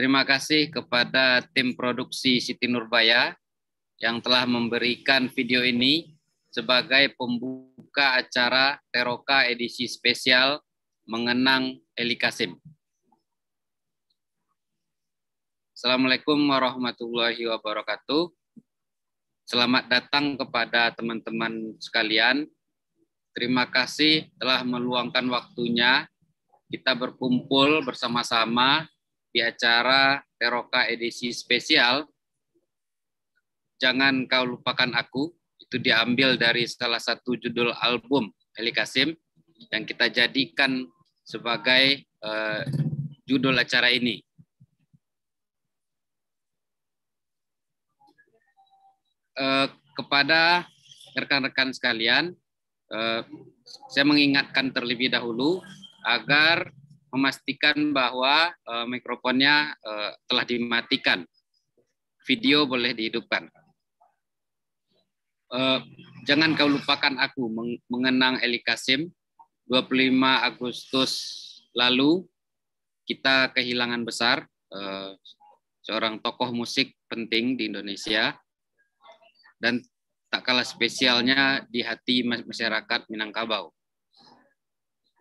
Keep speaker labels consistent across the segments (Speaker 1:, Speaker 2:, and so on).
Speaker 1: Terima kasih kepada tim produksi Siti Nurbaya yang telah memberikan video ini sebagai pembuka acara Teroka edisi spesial mengenang Eli Kasim. Assalamualaikum warahmatullahi wabarakatuh. Selamat datang kepada teman-teman sekalian. Terima kasih telah meluangkan waktunya. Kita berkumpul bersama-sama di acara Teroka edisi spesial Jangan Kau Lupakan Aku itu diambil dari salah satu judul album Eli Kasim yang kita jadikan sebagai uh, judul acara ini. Uh, kepada rekan-rekan sekalian, uh, saya mengingatkan terlebih dahulu agar memastikan bahwa uh, mikrofonnya uh, telah dimatikan. Video boleh dihidupkan. Uh, jangan kau lupakan aku mengenang Eli Kasim 25 Agustus lalu kita kehilangan besar uh, seorang tokoh musik penting di Indonesia dan tak kalah spesialnya di hati masyarakat Minangkabau.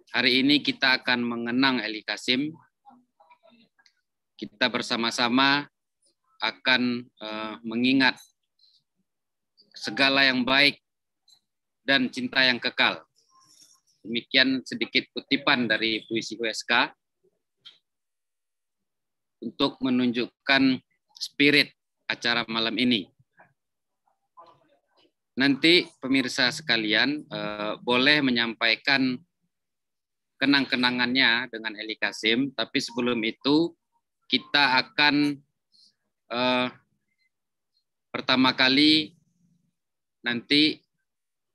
Speaker 1: Hari ini kita akan mengenang Eli Kasim. Kita bersama-sama akan uh, mengingat segala yang baik dan cinta yang kekal. Demikian sedikit kutipan dari puisi USK untuk menunjukkan spirit acara malam ini. Nanti pemirsa sekalian uh, boleh menyampaikan kenang-kenangannya dengan Eli Kasim. Tapi sebelum itu kita akan eh, pertama kali nanti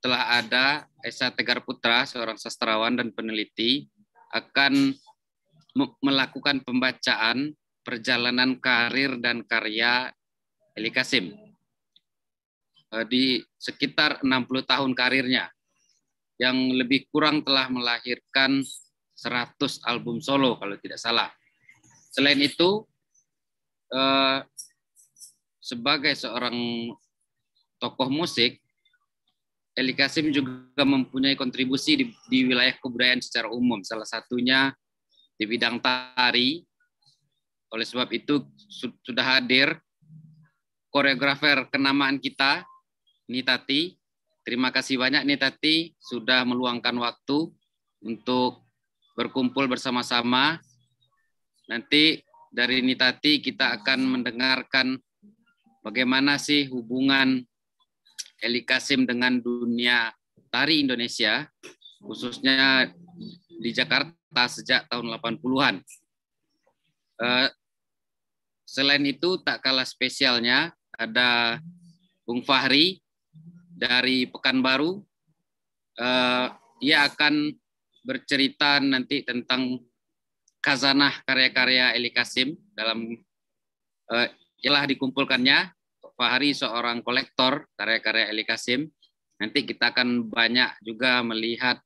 Speaker 1: telah ada Esa Tegar Putra, seorang sastrawan dan peneliti, akan melakukan pembacaan perjalanan karir dan karya Eli Kasim eh, di sekitar 60 tahun karirnya yang lebih kurang telah melahirkan 100 album solo kalau tidak salah. Selain itu, eh, sebagai seorang tokoh musik, Eli Kasim juga mempunyai kontribusi di, di wilayah kebudayaan secara umum. Salah satunya di bidang tari. Oleh sebab itu sudah hadir koreografer kenamaan kita, Nitati, Terima kasih banyak nih Tati sudah meluangkan waktu untuk berkumpul bersama-sama. Nanti dari Nitati kita akan mendengarkan bagaimana sih hubungan Eli Kasim dengan dunia tari Indonesia, khususnya di Jakarta sejak tahun 80-an. Uh, eh, selain itu, tak kalah spesialnya ada Bung Fahri dari Pekanbaru. Eh, ia akan bercerita nanti tentang kazanah karya-karya Eli Kasim dalam uh, ialah dikumpulkannya. Fahri seorang kolektor karya-karya Eli Kasim. Nanti kita akan banyak juga melihat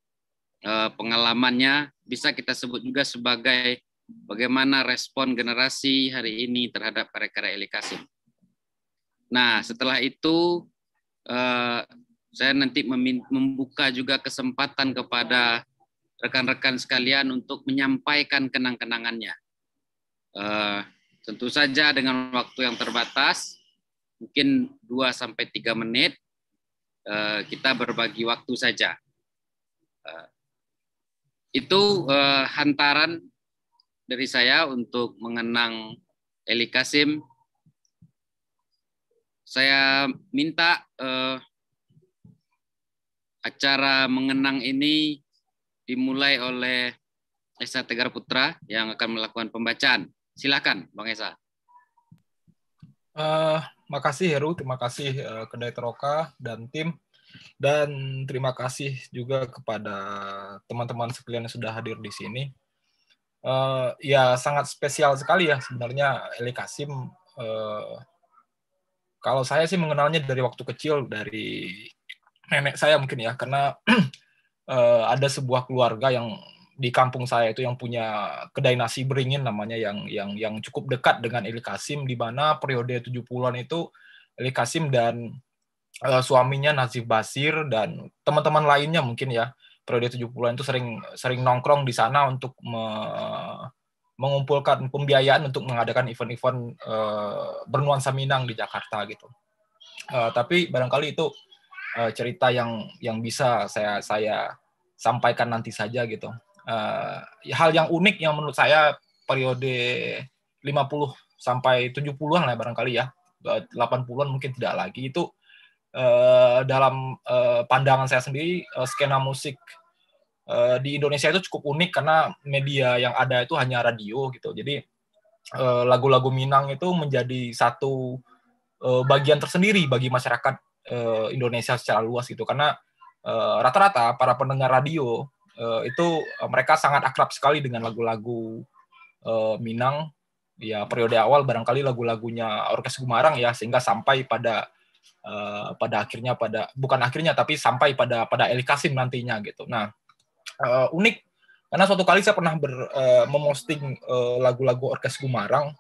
Speaker 1: eh, pengalamannya. Bisa kita sebut juga sebagai bagaimana respon generasi hari ini terhadap karya-karya Eli Kasim. Nah, setelah itu Eh, saya nanti membuka juga kesempatan kepada rekan-rekan sekalian untuk menyampaikan kenang-kenangannya. Eh, tentu saja dengan waktu yang terbatas, mungkin 2 3 menit eh, kita berbagi waktu saja. itu hantaran dari saya untuk mengenang Eli Kasim saya minta eh, acara mengenang ini dimulai oleh Esa Tegar Putra yang akan melakukan pembacaan. Silakan, Bang
Speaker 2: Esa. Uh, eh, makasih Heru, terima kasih uh, Kedai Teroka dan tim, dan terima kasih juga kepada teman-teman sekalian yang sudah hadir di sini. Uh, ya sangat spesial sekali ya sebenarnya Eli Kasim uh, kalau saya sih mengenalnya dari waktu kecil dari nenek saya mungkin ya karena eh, ada sebuah keluarga yang di kampung saya itu yang punya kedai nasi beringin namanya yang yang yang cukup dekat dengan Eli Kasim di mana periode 70-an itu Eli Kasim dan uh, suaminya Nazif Basir dan teman-teman lainnya mungkin ya periode 70-an itu sering sering nongkrong di sana untuk me, mengumpulkan pembiayaan untuk mengadakan event-event e, bernuansa Minang di Jakarta gitu. E, tapi barangkali itu e, cerita yang yang bisa saya saya sampaikan nanti saja gitu.
Speaker 3: E,
Speaker 2: hal yang unik yang menurut saya periode 50 sampai 70-an lah barangkali ya. 80-an mungkin tidak lagi itu uh, dalam uh, pandangan saya sendiri uh, skena musik Eh, di Indonesia itu cukup unik karena media yang ada itu hanya radio gitu. Jadi eh, lagu-lagu Minang itu menjadi satu eh, bagian tersendiri bagi masyarakat Indonesia secara luas gitu karena rata-rata para pendengar radio itu mereka sangat akrab sekali dengan lagu-lagu Minang ya periode awal barangkali lagu-lagunya Orkes Gumarang ya sehingga sampai pada pada akhirnya pada bukan akhirnya tapi sampai pada pada Elikasim nantinya gitu. Nah, uh, unik karena suatu kali saya pernah ber, uh, memosting lagu eh, lagu-lagu orkes Gumarang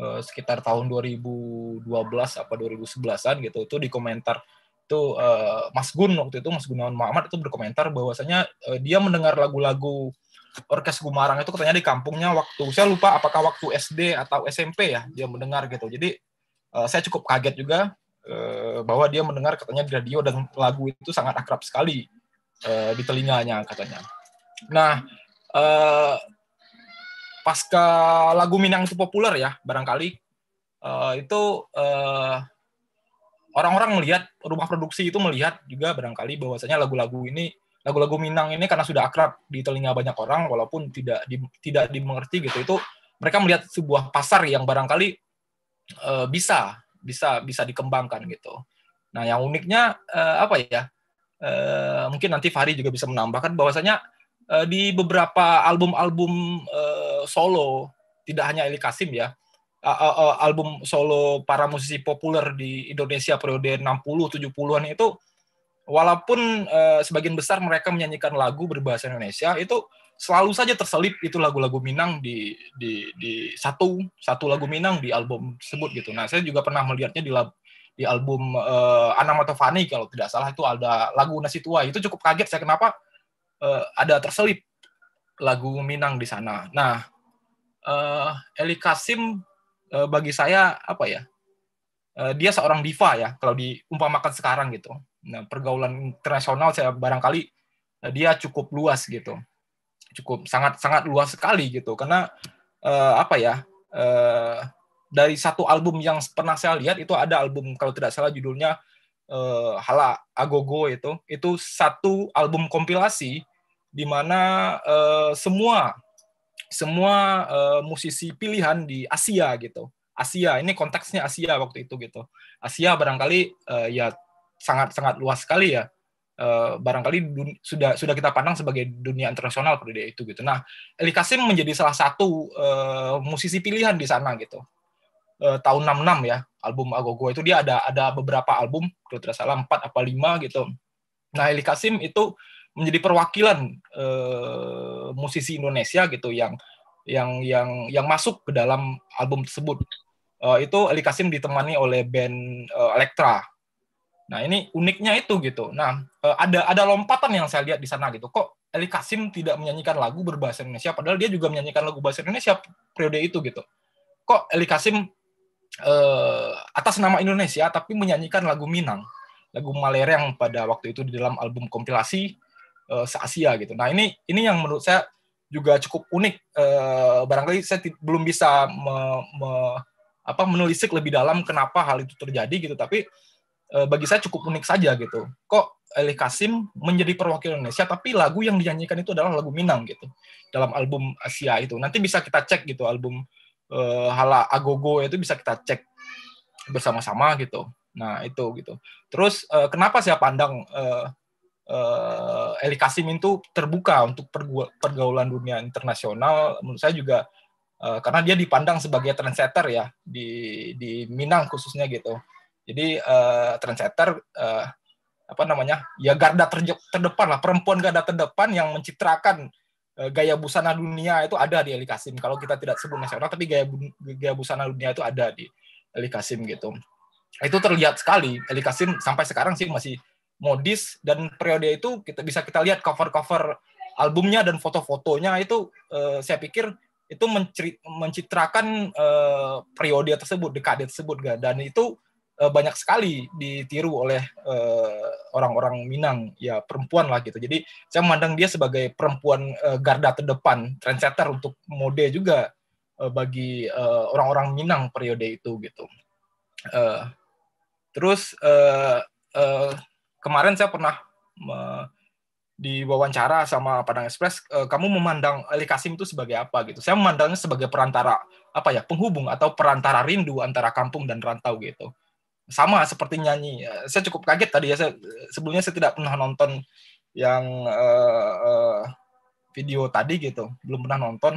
Speaker 2: uh, sekitar tahun 2012 apa 2011-an gitu itu di komentar itu uh, Mas Gun waktu itu Mas Gunawan Muhammad itu berkomentar bahwasanya uh, dia mendengar lagu-lagu orkes Gumarang itu katanya di kampungnya waktu saya lupa apakah waktu SD atau SMP ya dia mendengar gitu jadi uh, saya cukup kaget juga bahwa dia mendengar katanya di radio dan lagu itu sangat akrab sekali uh, di telinganya katanya. Nah, uh, pasca lagu Minang itu populer ya, barangkali uh, itu orang orang-orang melihat rumah produksi itu melihat juga barangkali bahwasanya lagu-lagu ini lagu-lagu Minang ini karena sudah akrab di telinga banyak orang walaupun tidak di, tidak dimengerti gitu itu mereka melihat sebuah pasar yang barangkali uh, bisa bisa bisa dikembangkan gitu. Nah, yang uniknya uh, apa ya? Eh, mungkin nanti Fahri juga bisa menambahkan bahwasanya uh, di beberapa album-album uh, solo tidak hanya Eli Kasim ya album solo para musisi populer di Indonesia periode 60 70-an itu walaupun sebagian besar mereka menyanyikan lagu berbahasa Indonesia itu selalu saja terselip itu lagu-lagu Minang di di di satu satu lagu Minang di album tersebut gitu. Nah, saya juga pernah melihatnya di lab, di album uh, eh, Anamotovani kalau tidak salah itu ada lagu Nasi Tua. Itu cukup kaget saya kenapa uh, ada terselip lagu Minang di sana. Nah, uh, Eli Kasim uh, bagi saya apa ya? Uh, dia seorang diva ya kalau diumpamakan sekarang gitu. Nah, pergaulan internasional saya barangkali uh, dia cukup luas gitu. Cukup sangat sangat luas sekali gitu karena uh, apa ya? Uh, dari satu album yang pernah saya lihat itu ada album kalau tidak salah judulnya uh, Hala Agogo itu itu satu album kompilasi di mana uh, semua semua uh, musisi pilihan di Asia gitu. Asia ini konteksnya Asia waktu itu gitu. Asia barangkali uh, ya sangat sangat luas sekali ya. Uh, barangkali sudah sudah kita pandang sebagai dunia internasional pada itu gitu. Nah, Eli Kasim menjadi salah satu uh, musisi pilihan di sana gitu uh, tahun 66 ya album Agogo itu dia ada ada beberapa album kalau tidak salah 4 apa lima gitu. Nah, Eli Kasim itu menjadi perwakilan uh, musisi Indonesia gitu yang yang yang yang masuk ke dalam album tersebut. Uh, itu eli Kasim ditemani oleh band uh, Elektra. Nah, ini uniknya itu gitu. Nah, ada ada lompatan yang saya lihat di sana gitu. Kok eli Kasim tidak menyanyikan lagu berbahasa Indonesia padahal dia juga menyanyikan lagu bahasa Indonesia periode itu gitu. Kok eli Kasim Eh, atas nama Indonesia tapi menyanyikan lagu Minang, lagu Malere yang pada waktu itu di dalam album kompilasi uh, se-Asia gitu. Nah, ini ini yang menurut saya juga cukup unik. uh, barangkali saya belum bisa me, me, apa menelisik lebih dalam kenapa hal itu terjadi gitu, tapi uh, bagi saya cukup unik saja gitu. Kok Eli Kasim menjadi perwakilan Indonesia, tapi lagu yang dinyanyikan itu adalah lagu Minang gitu dalam album Asia itu. Nanti bisa kita cek gitu album uh, hala agogo itu bisa kita cek bersama-sama gitu. Nah itu gitu. Terus uh, kenapa saya pandang uh, uh, Eli Kasim itu terbuka untuk pergaulan dunia internasional? Menurut saya juga uh, karena dia dipandang sebagai trendsetter ya di di Minang khususnya gitu. Jadi uh, trendsetter uh, apa namanya ya garda terdepan lah perempuan garda terdepan yang mencitrakan Eh, gaya busana dunia itu ada di Ali Kasim. Kalau kita tidak sebut nasional, tapi gaya gaya busana dunia itu ada di Ali Kasim gitu. Itu terlihat sekali. Ali Kasim sampai sekarang sih masih modis dan periode itu kita bisa kita lihat cover-cover albumnya dan foto-fotonya itu eh, saya pikir itu mencitrakan uh, periode tersebut, dekade tersebut, dan itu Eh, banyak sekali ditiru oleh orang eh, orang-orang Minang ya perempuan lah gitu. Jadi saya memandang dia sebagai perempuan uh, garda terdepan, trendsetter untuk mode juga uh, bagi orang orang-orang Minang periode itu gitu. Uh, terus uh, uh, kemarin saya pernah uh, diwawancara sama Padang Express, kamu memandang Ali Kasim itu sebagai apa gitu? Saya memandangnya sebagai perantara apa ya penghubung atau perantara rindu antara kampung dan rantau gitu sama seperti nyanyi. Eh, saya cukup kaget tadi ya. Saya, sebelumnya saya tidak pernah nonton yang uh, uh, video tadi gitu, belum pernah nonton.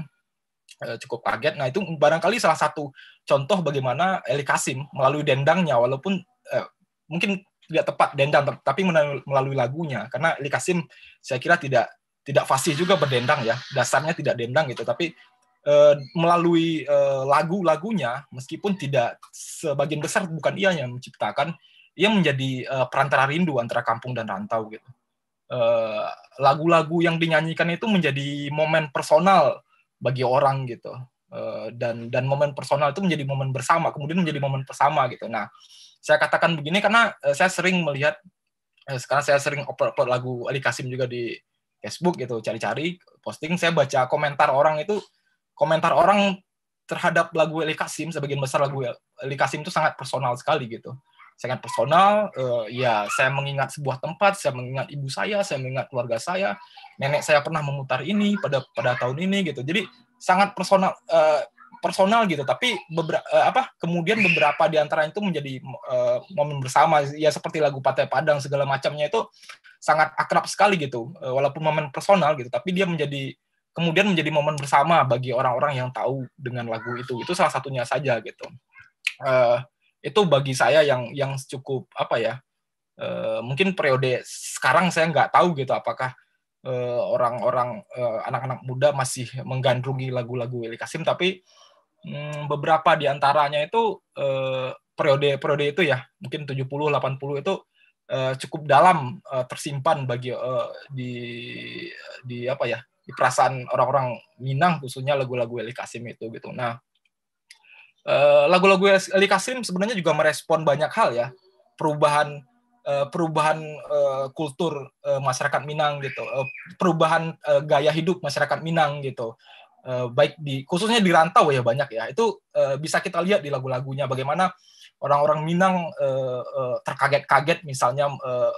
Speaker 2: Uh, cukup kaget. Nah itu barangkali salah satu contoh bagaimana Eli Kasim melalui dendangnya, walaupun uh, mungkin tidak tepat dendang, tapi melalui lagunya. Karena Eli Kasim saya kira tidak tidak fasih juga berdendang ya dasarnya tidak dendang gitu tapi Eh, melalui eh, lagu-lagunya meskipun tidak sebagian besar bukan ia yang menciptakan ia menjadi eh, perantara rindu antara kampung dan rantau gitu lagu-lagu yang dinyanyikan itu menjadi momen personal bagi orang gitu dan dan momen personal itu menjadi momen bersama kemudian menjadi momen bersama gitu nah saya katakan begini karena saya sering melihat sekarang saya sering upload lagu Ali Kasim juga di Facebook gitu cari-cari posting saya baca komentar orang itu komentar orang terhadap lagu Eli Kasim sebagian besar lagu Eli Kasim itu sangat personal sekali gitu sangat personal uh, ya saya mengingat sebuah tempat saya mengingat ibu saya saya mengingat keluarga saya nenek saya pernah memutar ini pada pada tahun ini gitu jadi sangat personal uh, personal gitu tapi beberapa uh, eh, apa kemudian beberapa di antara itu menjadi uh, momen bersama ya seperti lagu Pantai Padang segala macamnya itu sangat akrab sekali gitu walaupun momen personal gitu tapi dia menjadi kemudian menjadi momen bersama bagi orang-orang yang tahu dengan lagu itu itu salah satunya saja gitu uh, itu bagi saya yang yang cukup apa ya uh, mungkin periode sekarang saya nggak tahu gitu apakah uh, orang-orang uh, anak-anak muda masih menggandrungi lagu-lagu Willy Kasim tapi um, beberapa di antaranya itu uh, periode-periode itu ya mungkin 70 80 itu uh, cukup dalam uh, tersimpan bagi uh, di di apa ya di perasaan orang-orang Minang khususnya lagu-lagu Eli Kasim itu gitu. Nah, eh, lagu-lagu Eli Kasim sebenarnya juga merespon banyak hal ya. Perubahan eh, perubahan eh, kultur masyarakat Minang gitu. perubahan gaya hidup masyarakat Minang gitu. baik di khususnya di rantau ya banyak ya. Itu bisa kita lihat di lagu-lagunya bagaimana orang-orang Minang uh, uh, terkaget-kaget misalnya uh,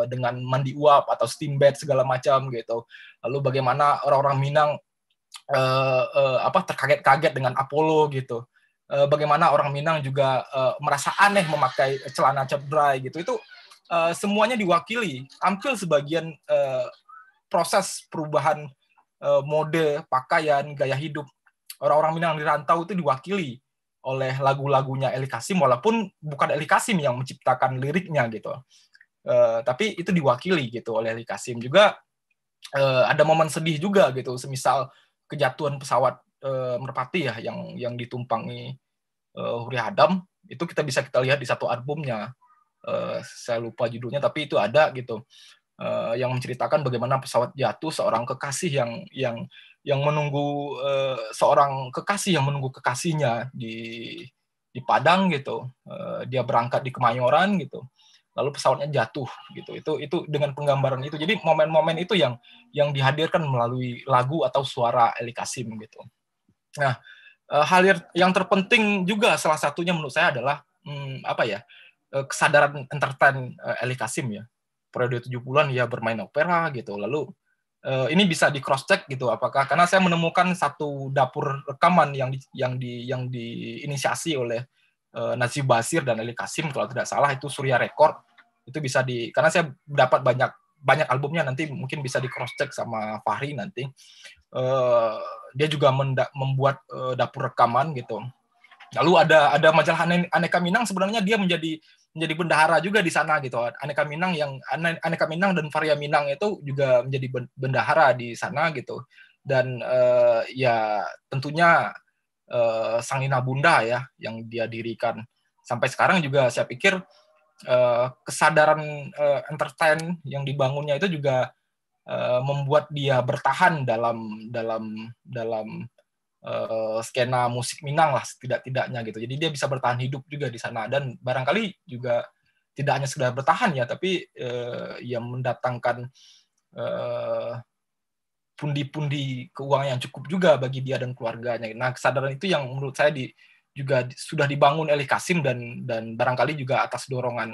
Speaker 2: uh, dengan mandi uap atau steam bed segala macam gitu. Lalu bagaimana orang-orang Minang uh, uh, apa terkaget-kaget dengan Apollo gitu. Uh, bagaimana orang Minang juga uh, merasa aneh memakai celana dry gitu. Itu uh, semuanya diwakili tampil sebagian uh, proses perubahan uh, mode, pakaian, gaya hidup orang-orang Minang di rantau itu diwakili oleh lagu-lagunya Eli Kasim walaupun bukan Eli Kasim yang menciptakan liriknya gitu. Uh, tapi itu diwakili gitu oleh Eli Kasim juga uh, ada momen sedih juga gitu semisal kejatuhan pesawat uh, Merpati ya yang yang ditumpangi uh, Huri Adam. itu kita bisa kita lihat di satu albumnya uh, saya lupa judulnya tapi itu ada gitu uh, yang menceritakan bagaimana pesawat jatuh seorang kekasih yang yang yang menunggu eh, seorang kekasih yang menunggu kekasihnya di di Padang gitu. Eh, dia berangkat di Kemayoran gitu. Lalu pesawatnya jatuh gitu. Itu itu dengan penggambaran itu. Jadi momen-momen itu yang yang dihadirkan melalui lagu atau suara Eli Kasim gitu. Nah, eh, hal yang terpenting juga salah satunya menurut saya adalah hmm, apa ya? kesadaran entertain Eli Kasim ya. Periode 70-an ya bermain opera gitu. Lalu Uh, ini bisa di cross check gitu apakah karena saya menemukan satu dapur rekaman yang di, yang di yang diinisiasi oleh uh, Najib Basir dan Ali Kasim kalau tidak salah itu Surya Record itu bisa di karena saya dapat banyak banyak albumnya nanti mungkin bisa di cross check sama Fahri nanti uh, dia juga menda, membuat uh, dapur rekaman gitu lalu ada ada majalah aneka Minang sebenarnya dia menjadi menjadi bendahara juga di sana gitu. Aneka Minang yang Aneka Minang dan Varia Minang itu juga menjadi bendahara di sana gitu. Dan uh, ya tentunya uh, eh, Sangina Bunda ya yang dia dirikan sampai sekarang juga saya pikir uh, kesadaran uh, entertain yang dibangunnya itu juga uh, membuat dia bertahan dalam dalam dalam uh, skena musik Minang lah setidak-tidaknya gitu. Jadi dia bisa bertahan hidup juga di sana dan barangkali juga tidak hanya sekedar bertahan ya, tapi uh, eh, yang mendatangkan eh, pundi-pundi uh, keuangan yang cukup juga bagi dia dan keluarganya. Nah kesadaran itu yang menurut saya di, juga sudah dibangun oleh Kasim dan dan barangkali juga atas dorongan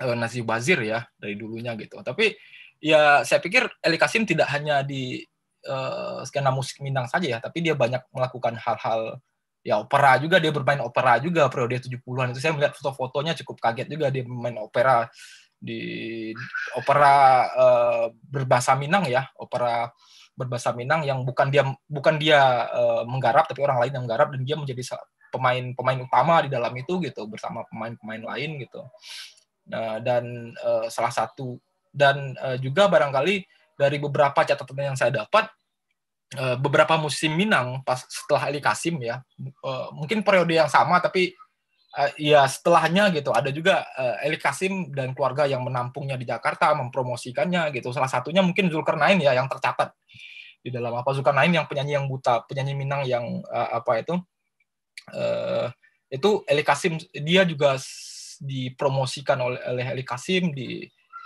Speaker 2: uh, Nazib Bazir ya dari dulunya gitu. Tapi ya saya pikir Eli Kasim tidak hanya di uh, skena musik Minang saja ya, tapi dia banyak melakukan hal-hal ya opera juga dia bermain opera juga periode 70-an itu saya melihat foto-fotonya cukup kaget juga dia bermain opera di opera uh, berbahasa Minang ya, opera berbahasa Minang yang bukan dia bukan dia uh, menggarap tapi orang lain yang menggarap dan dia menjadi pemain-pemain utama di dalam itu gitu bersama pemain-pemain lain gitu. Nah, dan uh, salah satu dan uh, juga barangkali dari beberapa catatan yang saya dapat eh, beberapa musim Minang pas setelah Ali Kasim ya eh, mungkin periode yang sama tapi eh, ya setelahnya gitu ada juga Ali Kasim dan keluarga yang menampungnya di Jakarta mempromosikannya gitu salah satunya mungkin Zulkarnain ya yang tercatat di dalam apa Zulkarnain yang penyanyi yang buta penyanyi Minang yang apa itu itu Ali Kasim dia juga dipromosikan oleh Eli Kasim di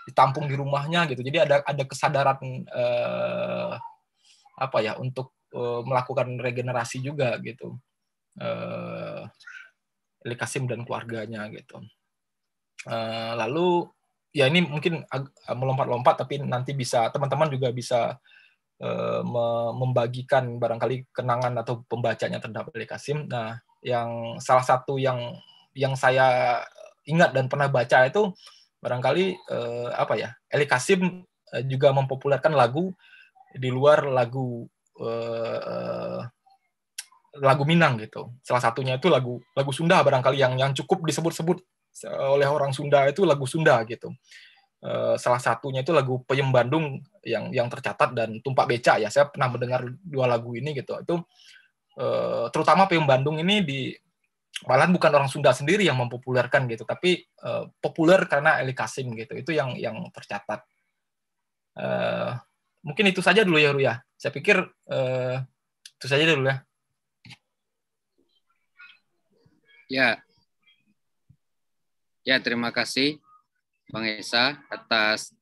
Speaker 2: ditampung di rumahnya gitu jadi ada ada kesadaran eh, apa ya untuk eh, melakukan regenerasi juga gitu eh, Eli dan keluarganya gitu eh, lalu ya ini mungkin melompat-lompat tapi nanti bisa teman-teman juga bisa eh, membagikan barangkali kenangan atau pembacanya terhadap Eli Kasim nah yang salah satu yang yang saya ingat dan pernah baca itu barangkali eh, apa ya Eli Kasim eh, juga mempopulerkan lagu di luar lagu eh, lagu Minang gitu salah satunya itu lagu lagu Sunda barangkali yang yang cukup disebut-sebut oleh orang Sunda itu lagu Sunda gitu eh, salah satunya itu lagu Peyem Bandung yang yang tercatat dan Tumpak Beca ya saya pernah mendengar dua lagu ini gitu itu eh, terutama Peyem Bandung ini di malahan bukan orang Sunda sendiri yang mempopulerkan gitu, tapi uh, populer karena Eli Kasim gitu. Itu yang yang tercatat. Uh, mungkin itu saja dulu ya, Ruya. Saya pikir
Speaker 4: uh, itu saja dulu ya.
Speaker 1: Ya. Ya, terima kasih Bang Esa atas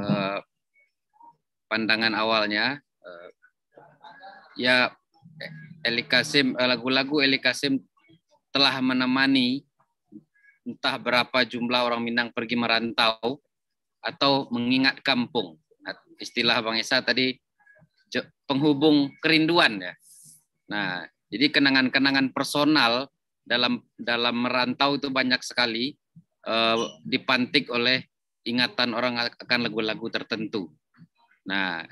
Speaker 1: uh, pandangan awalnya. Uh, ya Eli Kasim lagu-lagu Eli Kasim telah menemani entah berapa jumlah orang Minang pergi merantau atau mengingat kampung. Nah, istilah Bang Esa tadi penghubung kerinduan ya. Nah, jadi kenangan-kenangan personal dalam dalam merantau itu banyak sekali eh, dipantik oleh ingatan orang akan lagu-lagu tertentu. Nah,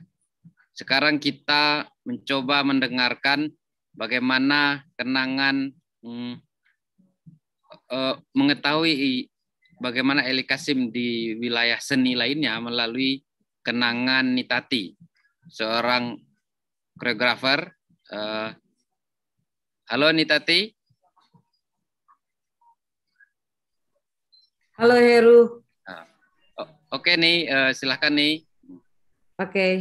Speaker 1: sekarang kita mencoba mendengarkan bagaimana kenangan hmm, uh, mengetahui bagaimana Eli Kasim di wilayah seni lainnya melalui kenangan Nitati, seorang koreografer. Uh, halo Nitati. Halo Heru. Uh, Oke okay, nih, uh, eh, silahkan nih.
Speaker 5: Oke, okay.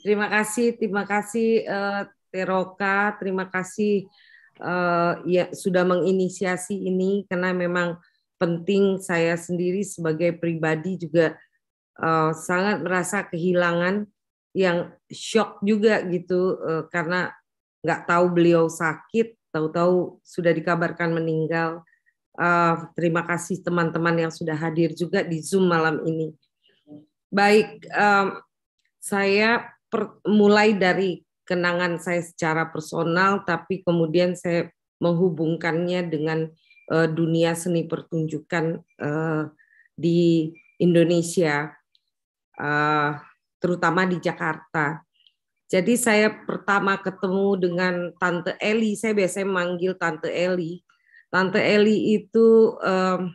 Speaker 5: terima kasih, terima kasih uh, Teroka, terima kasih uh, ya sudah menginisiasi ini karena memang penting saya sendiri sebagai pribadi juga uh, sangat merasa kehilangan yang shock juga gitu uh, karena nggak tahu beliau sakit, tahu-tahu sudah dikabarkan meninggal. Uh, terima kasih teman-teman yang sudah hadir juga di Zoom malam ini. Baik, um, saya mulai dari kenangan saya secara personal, tapi kemudian saya menghubungkannya dengan uh, dunia seni pertunjukan uh, di Indonesia, uh, terutama di Jakarta. Jadi saya pertama ketemu dengan Tante Eli, saya biasanya manggil Tante Eli. Tante Eli itu um,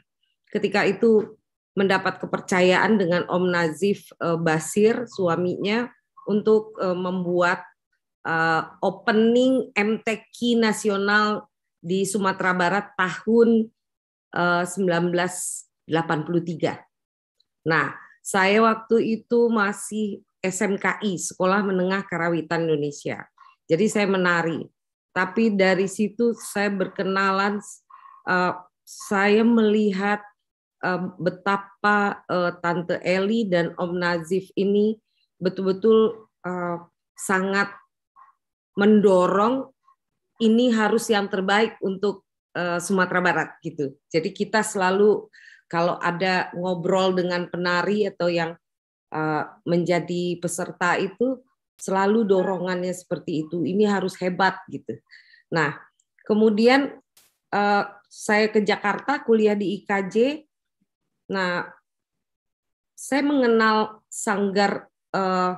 Speaker 5: ketika itu mendapat kepercayaan dengan Om Nazif uh, Basir, suaminya, untuk uh, membuat uh, opening MTQ nasional di Sumatera Barat tahun eh, uh, 1983. Nah, saya waktu itu masih SMKI, Sekolah Menengah Karawitan Indonesia. Jadi saya menari. Tapi dari situ saya berkenalan, uh, saya melihat uh, betapa uh, Tante Eli dan Om Nazif ini betul-betul uh, sangat mendorong ini harus yang terbaik untuk eh, Sumatera Barat gitu. Jadi kita selalu kalau ada ngobrol dengan penari atau yang eh, menjadi peserta itu selalu dorongannya seperti itu. Ini harus hebat gitu. Nah, kemudian eh, saya ke Jakarta kuliah di IKJ. Nah, saya mengenal Sanggar uh,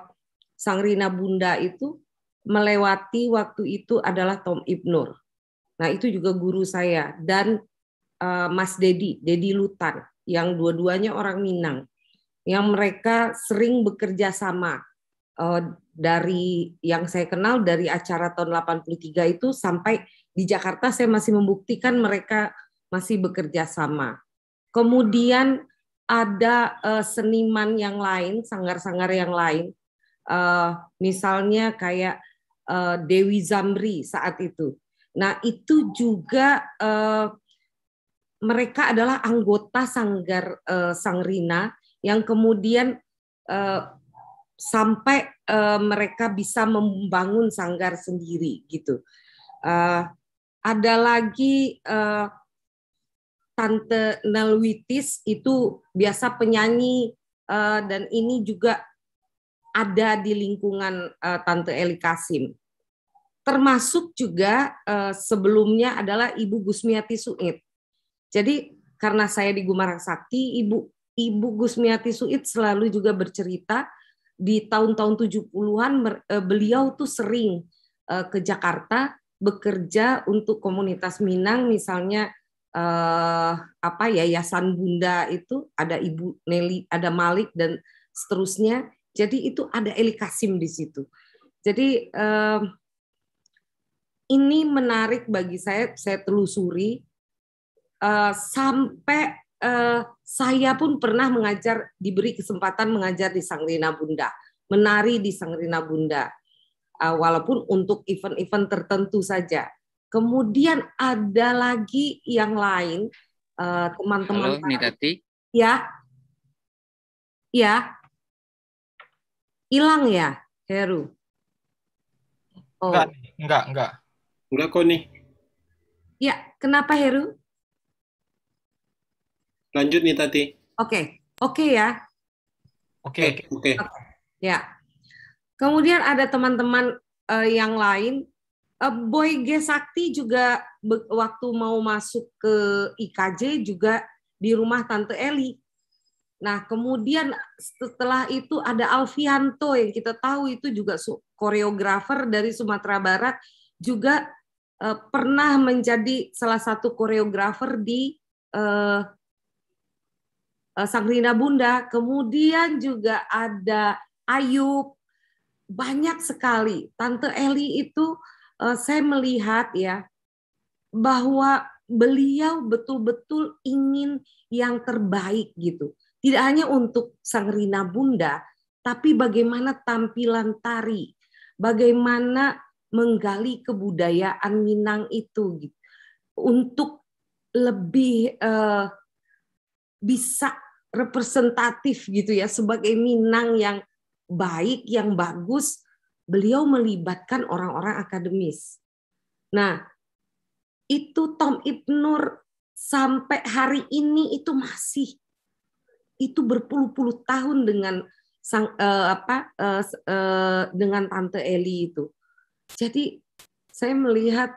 Speaker 5: Sangrina Bunda itu melewati waktu itu adalah Tom Ibnur. Nah, itu juga guru saya dan uh, Mas Dedi, Dedi Lutan yang dua-duanya orang Minang. Yang mereka sering bekerja sama uh, dari yang saya kenal dari acara tahun 83 itu sampai di Jakarta saya masih membuktikan mereka masih bekerja sama. Kemudian ada uh, seniman yang lain, sanggar-sanggar yang lain, uh, misalnya kayak Eh, Dewi Zamri saat itu. Nah, itu juga eh, mereka adalah anggota Sanggar eh, Sangrina yang kemudian sampai mereka bisa membangun sanggar sendiri gitu. ada lagi Tante Nelwitis itu biasa penyanyi dan ini juga ada di lingkungan Tante Eli Kasim termasuk juga uh, sebelumnya adalah Ibu Gusmiati Suit. Jadi karena saya di Gumarang Sakti, Ibu Ibu Gusmiati Suit selalu juga bercerita di tahun-tahun 70-an eh, beliau tuh sering uh, ke Jakarta bekerja untuk komunitas Minang misalnya eh, apa ya, yayasan Bunda itu ada Ibu Neli, ada Malik dan seterusnya. Jadi itu ada Eli Kasim di situ. Jadi uh, ini menarik bagi saya, saya telusuri uh, sampai uh, saya pun pernah mengajar, diberi kesempatan mengajar di Sangrina Bunda, menari di Sangrina Bunda, uh, walaupun untuk event-event tertentu saja. Kemudian ada lagi yang lain, teman-teman. Halo, Nitati. Ya, ya, hilang ya, Heru.
Speaker 4: Oh. Enggak, enggak, enggak. Enggak kok nih.
Speaker 5: Ya, kenapa Heru?
Speaker 4: Lanjut nih Tati.
Speaker 5: Oke, okay. oke okay, ya.
Speaker 6: Oke. Okay. Eh, oke. Okay. Okay.
Speaker 5: Ya. Kemudian ada teman-teman uh, yang lain. Uh, Boy G Sakti juga waktu mau masuk ke IKJ juga di rumah Tante Eli. Nah, kemudian setelah itu ada Alfianto yang kita tahu itu juga koreografer dari Sumatera Barat juga uh, pernah menjadi salah satu koreografer di uh, uh, Sangrina Bunda, kemudian juga ada Ayub, banyak sekali. Tante Eli itu uh, saya melihat ya bahwa beliau betul-betul ingin yang terbaik gitu. Tidak hanya untuk Sangrina Bunda, tapi bagaimana tampilan tari, bagaimana menggali kebudayaan Minang itu gitu. Untuk lebih uh, bisa representatif gitu ya sebagai Minang yang baik, yang bagus, beliau melibatkan orang-orang akademis. Nah, itu Tom Ibnur sampai hari ini itu masih itu berpuluh-puluh tahun dengan sang uh, apa uh, uh, dengan tante Eli itu. Jadi saya melihat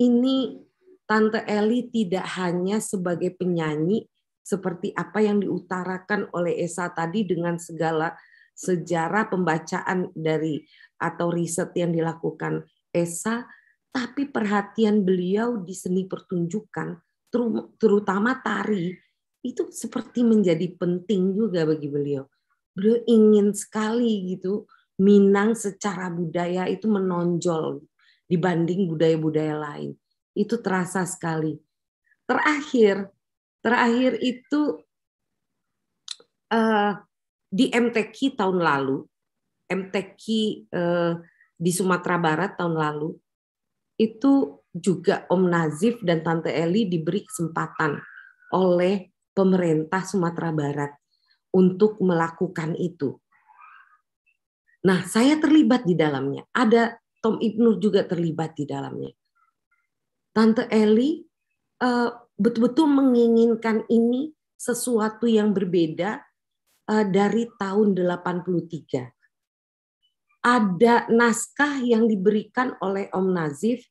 Speaker 5: ini Tante Eli tidak hanya sebagai penyanyi seperti apa yang diutarakan oleh Esa tadi dengan segala sejarah pembacaan dari atau riset yang dilakukan Esa, tapi perhatian beliau di seni pertunjukan, terutama tari, itu seperti menjadi penting juga bagi beliau. Beliau ingin sekali gitu Minang secara budaya itu menonjol dibanding budaya-budaya lain. Itu terasa sekali. Terakhir, terakhir itu uh, di MTQ tahun lalu, MTQ uh, eh, di Sumatera Barat tahun lalu, itu juga Om Nazif dan Tante Eli diberi kesempatan oleh pemerintah Sumatera Barat untuk melakukan itu. Nah, saya terlibat di dalamnya. Ada Tom Ibnur juga terlibat di dalamnya. Tante Eli eh, betul-betul menginginkan ini sesuatu yang berbeda eh, dari tahun 83. Ada naskah yang diberikan oleh Om Nazif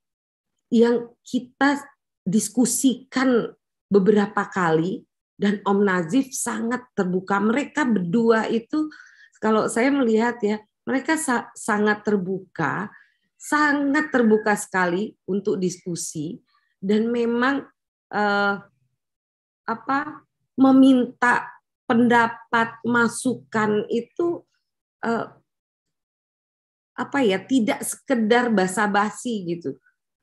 Speaker 5: yang kita diskusikan beberapa kali dan Om Nazif sangat terbuka. Mereka berdua itu kalau saya melihat ya mereka sa sangat terbuka, sangat terbuka sekali untuk diskusi dan memang eh, apa meminta pendapat masukan itu eh, apa ya tidak sekedar basa-basi gitu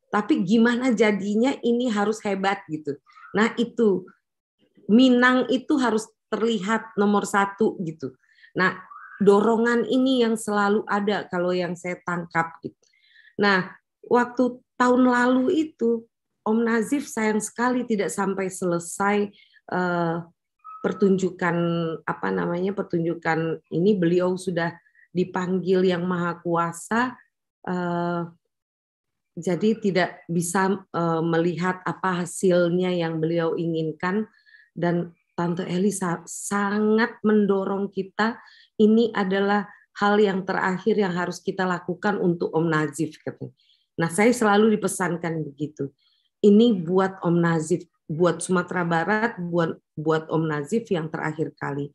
Speaker 5: tapi gimana jadinya ini harus hebat gitu nah itu Minang itu harus terlihat nomor satu gitu nah dorongan ini yang selalu ada kalau yang saya tangkap gitu. Nah, waktu tahun lalu itu Om Nazif sayang sekali tidak sampai selesai uh, pertunjukan apa namanya pertunjukan ini beliau sudah dipanggil yang maha kuasa eh, jadi tidak bisa eh, melihat apa hasilnya yang beliau inginkan dan Tante Eli sangat mendorong kita ini adalah hal yang terakhir yang harus kita lakukan untuk Om Nazif gitu. Nah, saya selalu dipesankan begitu. Ini buat Om Nazif, buat Sumatera Barat, buat buat Om Nazif yang terakhir kali.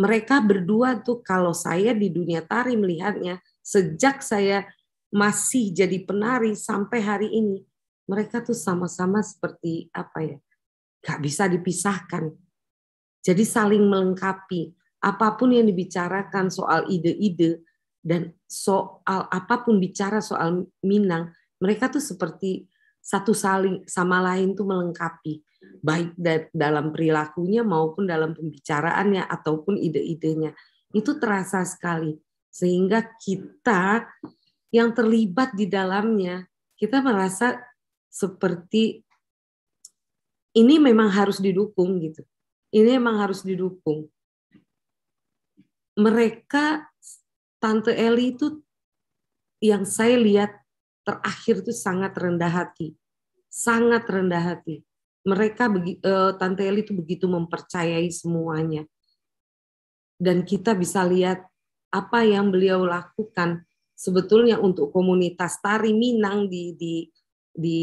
Speaker 5: Mereka berdua tuh kalau saya di dunia tari melihatnya sejak saya masih jadi penari sampai hari ini, mereka tuh sama-sama seperti apa ya? Gak bisa dipisahkan. Jadi saling melengkapi apapun yang dibicarakan soal ide-ide dan soal apapun bicara soal Minang, mereka tuh seperti satu saling sama lain tuh melengkapi baik dalam perilakunya maupun dalam pembicaraannya ataupun ide-idenya. Itu terasa sekali sehingga kita yang terlibat di dalamnya kita merasa seperti ini memang harus didukung gitu. Ini memang harus didukung mereka tante Eli itu yang saya lihat terakhir itu sangat rendah hati, sangat rendah hati. Mereka eh, tante Eli itu begitu mempercayai semuanya, dan kita bisa lihat apa yang beliau lakukan sebetulnya untuk komunitas tari Minang di di di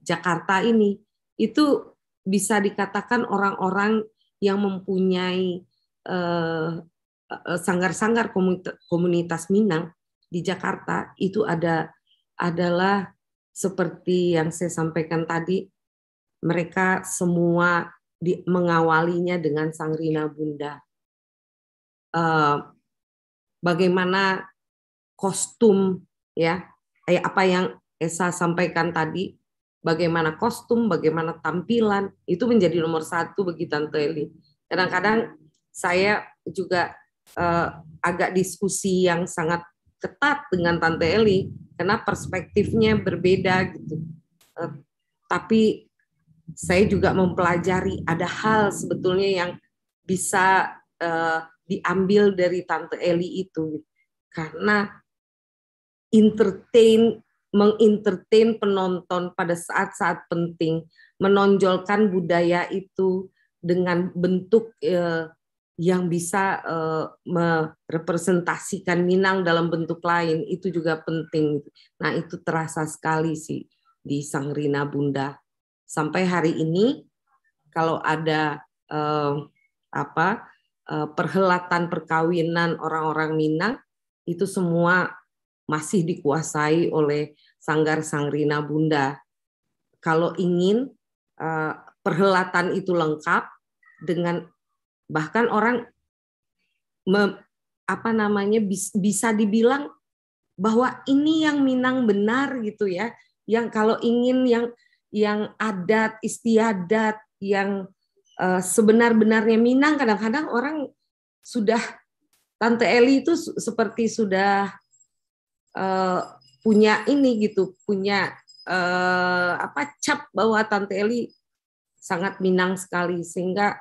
Speaker 5: Jakarta ini itu bisa dikatakan orang-orang yang mempunyai eh, Eh, sanggar-sanggar komunitas Minang di Jakarta itu ada adalah seperti yang saya sampaikan tadi mereka semua di, mengawalinya dengan Sangrina Bunda. Uh, bagaimana kostum ya eh, apa yang Esa sampaikan tadi bagaimana kostum bagaimana tampilan itu menjadi nomor satu bagi Tante Eli kadang-kadang saya juga uh, agak diskusi yang sangat ketat dengan Tante Eli karena perspektifnya berbeda gitu. Uh, tapi saya juga mempelajari ada hal sebetulnya yang bisa uh, diambil dari Tante Eli itu karena entertain mengentertain penonton pada saat-saat penting menonjolkan budaya itu dengan bentuk eh, yang bisa uh, merepresentasikan Minang dalam bentuk lain itu juga penting. Nah, itu terasa sekali sih di Sang Rina Bunda. Sampai hari ini kalau ada uh, apa uh, perhelatan perkawinan orang-orang Minang itu semua masih dikuasai oleh Sanggar Sang Rina Bunda. Kalau ingin perhelatan itu lengkap dengan bahkan orang me, apa namanya bis, bisa dibilang bahwa ini yang Minang benar gitu ya yang kalau ingin yang yang adat istiadat yang uh, sebenar-benarnya Minang kadang-kadang orang sudah Tante Eli itu seperti sudah uh, punya ini gitu punya uh, apa cap bahwa Tante Eli sangat minang sekali sehingga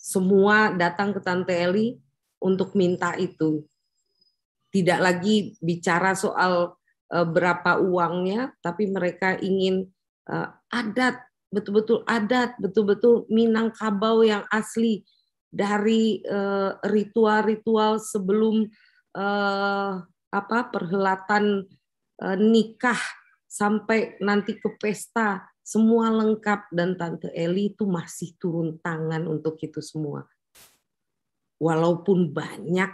Speaker 5: semua datang ke Tante Eli untuk minta itu. Tidak lagi bicara soal eh, berapa uangnya, tapi mereka ingin eh, adat, betul-betul adat, betul-betul Minangkabau yang asli dari eh, ritual-ritual sebelum apa perhelatan nikah sampai nanti ke pesta semua lengkap dan Tante Eli itu masih turun tangan untuk itu semua. Walaupun banyak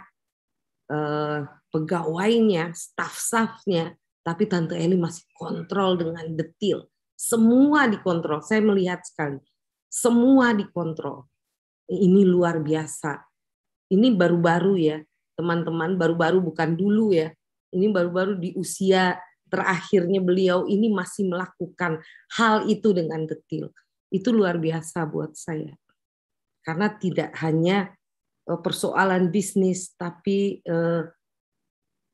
Speaker 5: eh, pegawainya, staff-staffnya, tapi Tante Eli masih kontrol dengan detil. Semua dikontrol. Saya melihat sekali. Semua dikontrol. Ini luar biasa. Ini baru-baru ya, teman-teman. Baru-baru bukan dulu ya. Ini baru-baru di usia terakhirnya beliau ini masih melakukan hal itu dengan detil. Itu luar biasa buat saya. Karena tidak hanya e, persoalan bisnis, tapi e,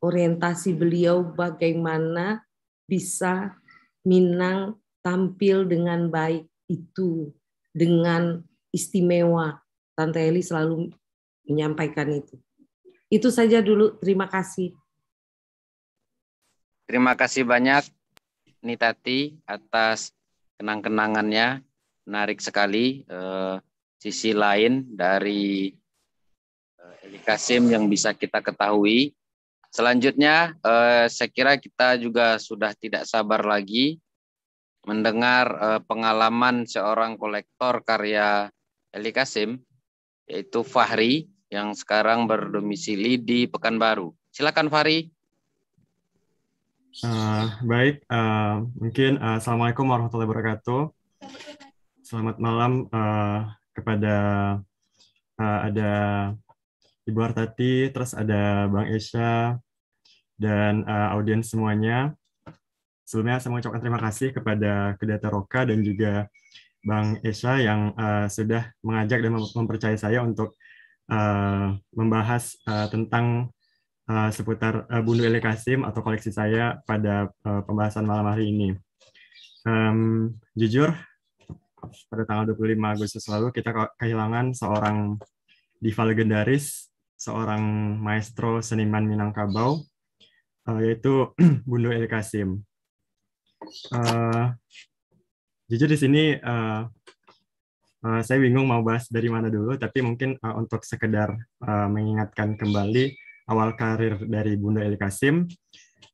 Speaker 5: orientasi beliau bagaimana bisa Minang tampil dengan baik itu, dengan istimewa. Tante Eli selalu menyampaikan itu. Itu saja dulu. Terima kasih.
Speaker 1: Terima kasih banyak Nitati atas kenang-kenangannya. Menarik sekali eh, sisi lain dari eh, Eli Kasim yang bisa kita ketahui. Selanjutnya, eh, saya kira kita juga sudah tidak sabar lagi mendengar eh, pengalaman seorang kolektor karya Eli Kasim, yaitu Fahri yang sekarang berdomisili di Pekanbaru. Silakan Fahri.
Speaker 7: Uh, baik, uh, mungkin uh, Assalamualaikum warahmatullahi wabarakatuh. Selamat malam uh, kepada uh, ada Ibu Artati, terus ada Bang Esha, dan uh, audiens semuanya. Sebelumnya saya mengucapkan terima kasih kepada Kedata Roka dan juga Bang Esha yang uh, sudah mengajak dan mempercayai saya untuk uh, membahas uh, tentang uh, seputar uh, Bundu Ele Kasim atau koleksi saya pada uh, pembahasan malam hari ini. Um, jujur, pada tanggal 25 Agustus lalu kita kehilangan seorang diva legendaris, seorang maestro seniman Minangkabau, uh, yaitu Bundu Ele Kasim. Uh, jujur di sini uh, uh, saya bingung mau bahas dari mana dulu, tapi mungkin uh, untuk sekedar uh, mengingatkan kembali awal karir dari Bunda Eli Kasim,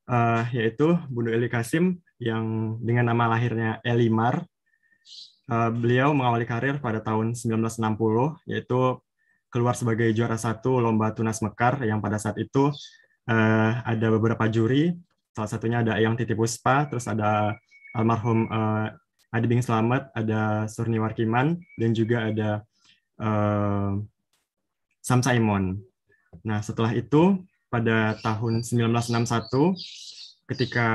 Speaker 7: uh, yaitu Bunda Eli Kasim yang dengan nama lahirnya Elimar. Uh, beliau mengawali karir pada tahun 1960, yaitu keluar sebagai juara satu lomba tunas mekar yang pada saat itu uh, ada beberapa juri, salah satunya ada Eyang Titi Puspa, terus ada almarhum uh, Adi Bing Slamet, ada Surni Warkiman, dan juga ada uh, Sam Simon. Nah, setelah itu pada tahun 1961 ketika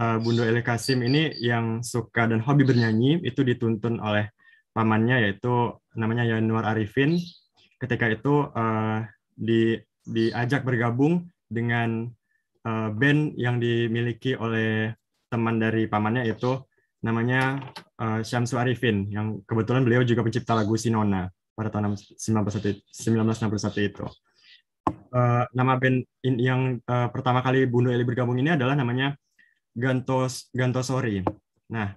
Speaker 7: uh, eh, Bundo Ele Kasim ini yang suka dan hobi bernyanyi itu dituntun oleh pamannya yaitu namanya Yanuar Arifin. Ketika itu uh, di diajak bergabung dengan uh, band yang dimiliki oleh teman dari pamannya yaitu namanya uh, Syamsu Arifin yang kebetulan beliau juga pencipta lagu Sinona pada tahun 1961 itu uh, nama band in, yang uh, pertama kali Bundo Eli bergabung ini adalah namanya Gantos Gantosori. Nah,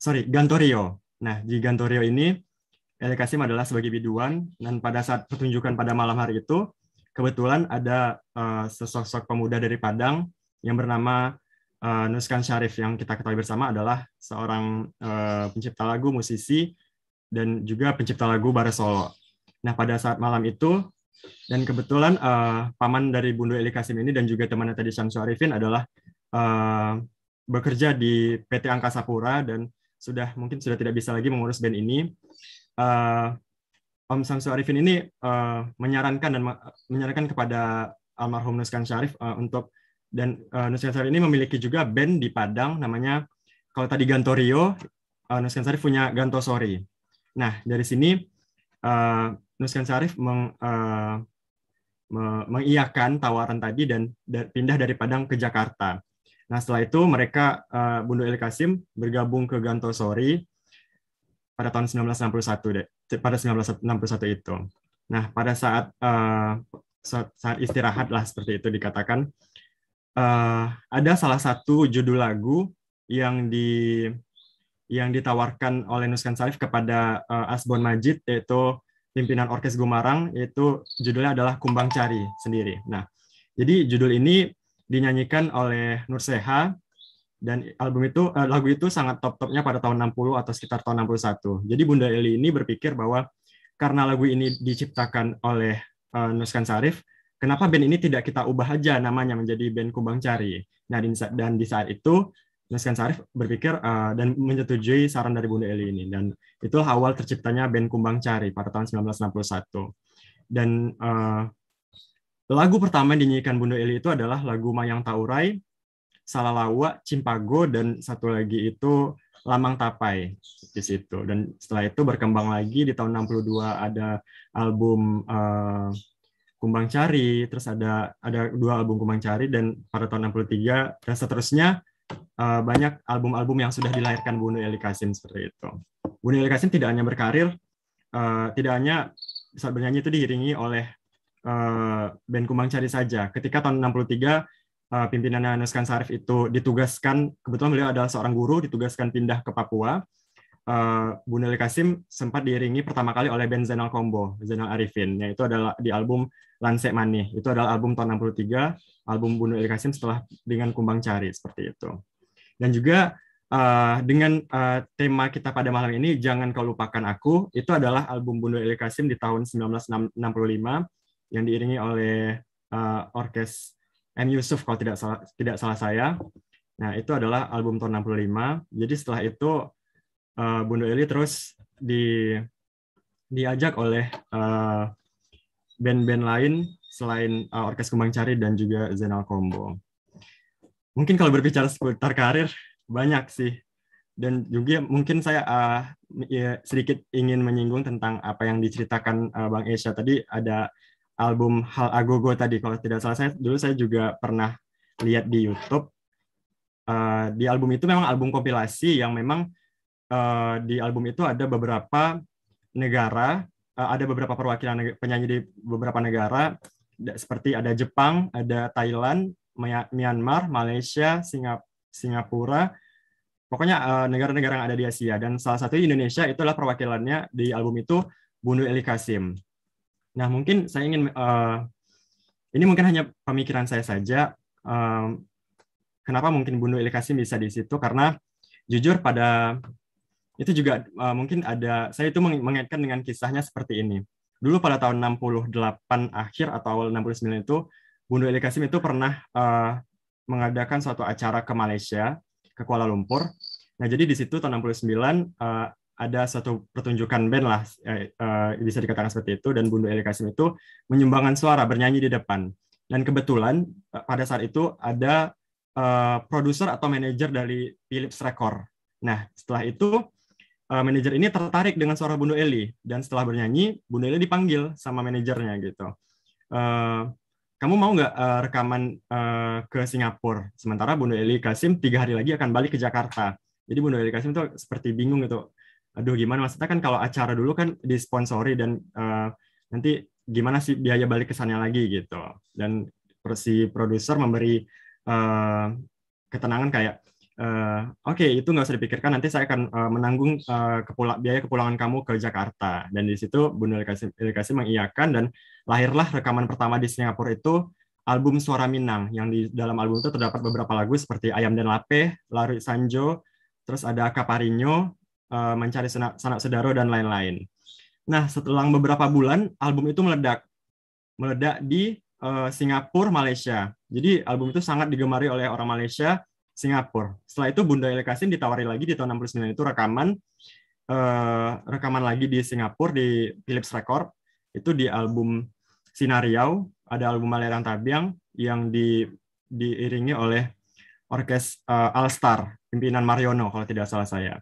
Speaker 7: sorry, Gantorio. Nah, di Gantorio ini Eli Kasim adalah sebagai biduan dan pada saat pertunjukan pada malam hari itu kebetulan ada uh, sesosok pemuda dari Padang yang bernama uh, Nuskan Syarif yang kita ketahui bersama adalah seorang uh, pencipta lagu, musisi dan juga pencipta lagu bare Solo. Nah, pada saat malam itu dan kebetulan uh, paman dari Bundu Eli Kasim ini dan juga temannya tadi Syamsu Arifin adalah uh, bekerja di PT Angkasa Pura dan sudah mungkin sudah tidak bisa lagi mengurus band ini. Uh, Om Samsu Arifin ini uh, menyarankan dan menyarankan kepada almarhum Nuskan Syarif uh, untuk dan uh, Nuskan Syarif ini memiliki juga band di Padang namanya kalau tadi Gantorio, uh, Nuskan Syarif punya Gantosori. Nah dari sini uh, Nuskan Sarif meng, uh, mengiyakan tawaran tadi dan pindah dari Padang ke Jakarta. Nah setelah itu mereka uh, Bunda El Kasim bergabung ke Gantosori pada tahun 1961 deh, pada 1961 itu. Nah pada saat uh, istirahat lah seperti itu dikatakan uh, ada salah satu judul lagu yang di yang ditawarkan oleh Nuskan Sarif kepada uh, Asbon Majid yaitu pimpinan Orkes Gumarang yaitu judulnya adalah Kumbang Cari sendiri. Nah, jadi judul ini dinyanyikan oleh Nur Seha dan album itu eh, lagu itu sangat top-topnya pada tahun 60 atau sekitar tahun 61. Jadi Bunda Eli ini berpikir bahwa karena lagu ini diciptakan oleh uh, Nuskan Sarif, kenapa band ini tidak kita ubah aja namanya menjadi band Kumbang Cari. Nah, dan di saat itu Naskan Sarif berpikir uh, dan menyetujui saran dari Bunda Eli ini dan itu awal terciptanya band Kumbang Cari pada tahun 1961 dan uh, lagu pertama yang dinyanyikan Bunda Eli itu adalah lagu Mayang Taurai, Salalawa, Cimpago dan satu lagi itu Lamang Tapai di situ dan setelah itu berkembang lagi di tahun 62 ada album uh, Kumbang Cari, terus ada ada dua album Kumbang Cari dan pada tahun 63 dan seterusnya uh, banyak album-album yang sudah dilahirkan Bunda Eli Kasim seperti itu. Bunda Eli Kasim tidak hanya berkarir, uh, tidak hanya saat bernyanyi itu diiringi oleh uh, eh, band Kumbang Cari saja. Ketika tahun 63 uh, pimpinan Anuskan Sarif itu ditugaskan, kebetulan beliau adalah seorang guru, ditugaskan pindah ke Papua uh, eh, Bunda Kasim sempat diiringi pertama kali oleh band Zainal Combo, Zainal Arifin, yaitu adalah di album Lansek Mani. Itu adalah album tahun 63, album Bunda Kasim setelah dengan Kumbang Cari, seperti itu. Dan juga uh, dengan uh, tema kita pada malam ini, Jangan Kau Lupakan Aku, itu adalah album Bunda Kasim di tahun 1965 yang diiringi oleh uh, orkes M. Yusuf kalau tidak salah, tidak salah saya. Nah, itu adalah album tahun 65. Jadi setelah itu uh, Bunda Eli terus di diajak oleh band eh, band-band lain selain uh, Orkes Kembang Cari dan juga Zenal Combo. Mungkin kalau berbicara seputar karir banyak sih dan juga mungkin saya uh, ya, sedikit ingin menyinggung tentang apa yang diceritakan uh, Bang Esha tadi ada album Hal Agogo tadi kalau tidak salah saya dulu saya juga pernah lihat di YouTube uh, di album itu memang album kompilasi yang memang Eh, di album itu ada beberapa negara, uh, ada beberapa perwakilan penyanyi di beberapa negara, seperti ada Jepang, ada Thailand, Myanmar, Malaysia, Singap Singapura, pokoknya eh, negara-negara yang ada di Asia. Dan salah satu Indonesia itulah perwakilannya di album itu Bunu Eli Kasim. Nah mungkin saya ingin, uh, ini mungkin hanya pemikiran saya saja, um, kenapa mungkin Bunu Eli Kasim bisa di situ, karena jujur pada itu juga uh, mungkin ada saya itu mengaitkan dengan kisahnya seperti ini. Dulu pada tahun 68 akhir atau awal 69 itu Bunda Eli Kasim itu pernah uh, mengadakan suatu acara ke Malaysia, ke Kuala Lumpur. Nah, jadi di situ tahun 69 uh, eh, ada suatu pertunjukan band lah uh, bisa dikatakan seperti itu dan Bunda Eli Kasim itu menyumbangkan suara bernyanyi di depan. Dan kebetulan uh, pada saat itu ada uh, produser atau manajer dari Philips Record. Nah, setelah itu uh, manajer ini tertarik dengan suara Bunda Eli dan setelah bernyanyi Bunda Eli dipanggil sama manajernya gitu. Uh, kamu mau nggak uh, rekaman uh, ke Singapura? Sementara Bunda Eli Kasim tiga hari lagi akan balik ke Jakarta. Jadi Bunda Eli Kasim tuh seperti bingung gitu. Aduh gimana maksudnya kan kalau acara dulu kan disponsori dan uh, nanti gimana sih biaya balik ke sana lagi gitu. Dan si produser memberi uh, ketenangan kayak Eh, oke okay, itu nggak usah dipikirkan nanti saya akan uh, menanggung uh, eh, kepula biaya kepulangan kamu ke Jakarta dan di situ Bunda Delikasi mengiyakan dan lahirlah rekaman pertama di Singapura itu album Suara Minang yang di dalam album itu terdapat beberapa lagu seperti Ayam dan Lape, Lari Sanjo, terus ada Kaparinyo, uh, Mencari Sanak, Sanak Sedaro dan lain-lain. Nah, setelah beberapa bulan album itu meledak meledak di Singapura, Malaysia. Jadi album itu sangat digemari oleh orang Malaysia Singapura. Setelah itu Bunda Elikasin Kasim ditawari lagi di tahun 69 itu rekaman eh, rekaman lagi di Singapura di Philips Record itu di album Sinariau ada album Malerang Tabiang yang di diiringi oleh orkes uh, eh, Star pimpinan Mariono kalau tidak salah saya.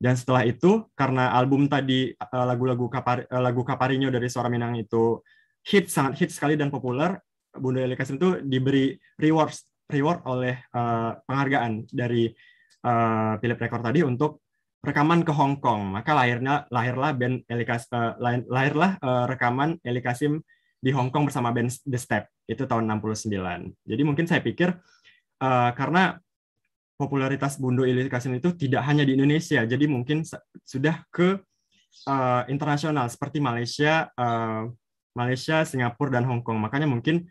Speaker 7: Dan setelah itu karena album tadi eh, lagu-lagu kapar, eh, lagu Kaparinyo dari Suara Minang itu hit sangat hit sekali dan populer, Bunda Elikasin itu diberi rewards reward oleh uh, penghargaan dari uh, Philip Record tadi untuk rekaman ke Hong Kong. Maka lahirnya lahirlah band Elikas uh, lahirlah uh, rekaman Elikasim di Hong Kong bersama band The Step itu tahun 69. Jadi mungkin saya pikir uh, karena popularitas Bundo Elikasim itu tidak hanya di Indonesia, jadi mungkin sudah ke uh, internasional seperti Malaysia, uh, Malaysia, Singapura dan Hong Kong. Makanya mungkin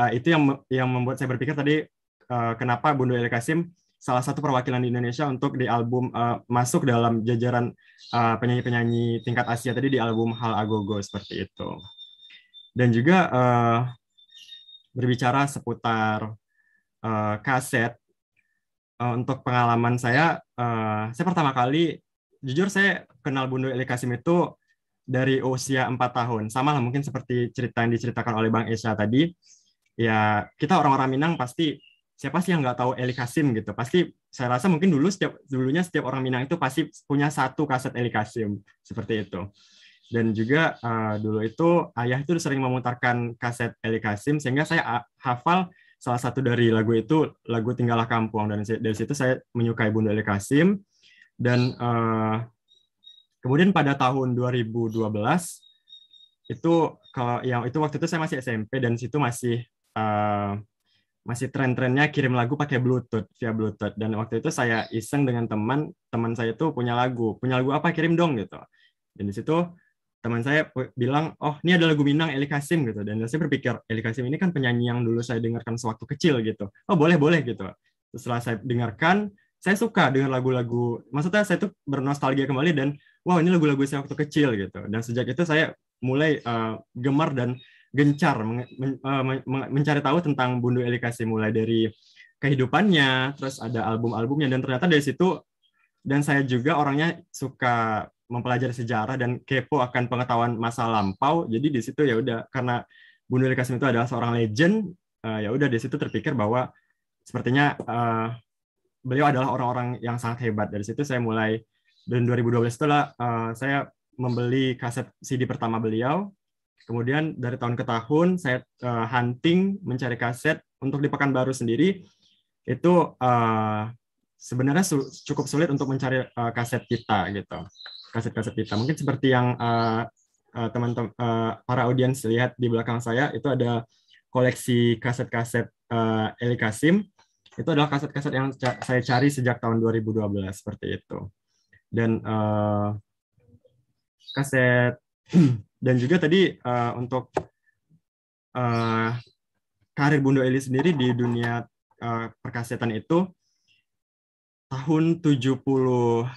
Speaker 7: uh, itu yang yang membuat saya berpikir tadi Eh, kenapa Bunda El Kasim salah satu perwakilan di Indonesia untuk di album uh, masuk dalam jajaran eh, penyanyi-penyanyi uh, tingkat Asia tadi di album Hal Agogo seperti itu. Dan juga uh, berbicara seputar uh, kaset uh, untuk pengalaman saya uh, saya pertama kali jujur saya kenal Bunda Bundo Kasim itu dari usia 4 tahun. Sama lah mungkin seperti cerita yang diceritakan oleh Bang Esha tadi. Ya, kita orang-orang Minang pasti siapa sih yang nggak tahu Eli Kasim gitu pasti saya rasa mungkin dulu setiap dulunya setiap orang Minang itu pasti punya satu kaset Eli Kasim seperti itu dan juga uh, dulu itu ayah itu sering memutarkan kaset Eli Kasim sehingga saya hafal salah satu dari lagu itu lagu tinggallah Kampung dan dari situ saya menyukai Bunda Eli Kasim dan uh, kemudian pada tahun 2012 itu kalau yang itu waktu itu saya masih SMP dan situ masih uh, masih tren-trennya kirim lagu pakai Bluetooth via Bluetooth dan waktu itu saya iseng dengan teman teman saya itu punya lagu punya lagu apa kirim dong gitu dan di situ teman saya bilang oh ini ada lagu Minang Eli Kasim gitu dan saya berpikir Eli Kasim ini kan penyanyi yang dulu saya dengarkan sewaktu kecil gitu oh boleh boleh gitu setelah saya dengarkan saya suka dengan lagu-lagu maksudnya saya tuh bernostalgia kembali dan wow ini lagu-lagu saya waktu kecil gitu dan sejak itu saya mulai uh, gemar dan gencar men, eh, men, men, mencari tahu tentang Bundu Elikasi mulai dari kehidupannya, terus ada album-albumnya dan ternyata dari situ dan saya juga orangnya suka mempelajari sejarah dan kepo akan pengetahuan masa lampau. Jadi di situ ya udah karena Bundu Elikasi itu adalah seorang legend, eh, ya udah di situ terpikir bahwa sepertinya uh, beliau adalah orang-orang yang sangat hebat. Dari situ saya mulai dan 2012 itulah uh, saya membeli kaset CD pertama beliau Kemudian dari tahun ke tahun saya uh, hunting mencari kaset untuk di Pekanbaru sendiri itu uh, sebenarnya su cukup sulit untuk mencari uh, kaset kita gitu. Kaset-kaset kita. Mungkin seperti yang teman-teman uh, teman uh, para audiens lihat di belakang saya itu ada koleksi kaset-kaset uh, Eli Kasim. Itu adalah kaset-kaset yang saya cari sejak tahun 2012 seperti itu. Dan uh, kaset Dan juga tadi uh, untuk uh, karir Bundo Eli sendiri di dunia uh, perkasetan itu tahun 70 Oke,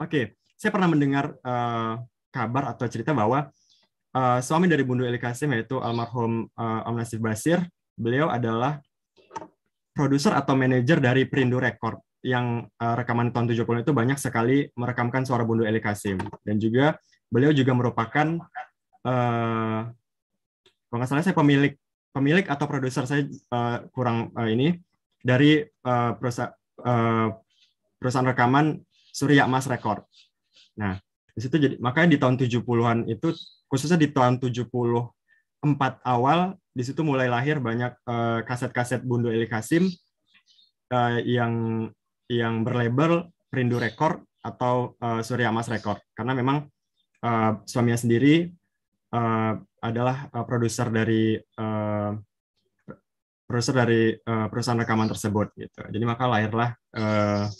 Speaker 7: okay. saya pernah mendengar uh, kabar atau cerita bahwa uh, suami dari Bundo Eli Kasim yaitu almarhum uh, Om Nasif Basir, beliau adalah produser atau manajer dari Perindo Record yang uh, rekaman tahun 70 itu banyak sekali merekamkan suara Bundo Eli Kasim dan juga beliau juga merupakan uh, kalau nggak salah saya pemilik pemilik atau produser saya uh, kurang uh, ini dari uh, perusahaan uh, perusahaan rekaman Surya Mas Record. Nah, di situ jadi makanya di tahun 70-an itu khususnya di tahun 74 awal di situ mulai lahir banyak kaset kaset-kaset Bundo Eli Kasim uh, yang yang berlabel Rindu Record atau uh, Surya Mas Record karena memang uh, suaminya sendiri uh, adalah uh, produser dari uh, produser dari uh, perusahaan rekaman tersebut gitu. Jadi maka lahirlah kaset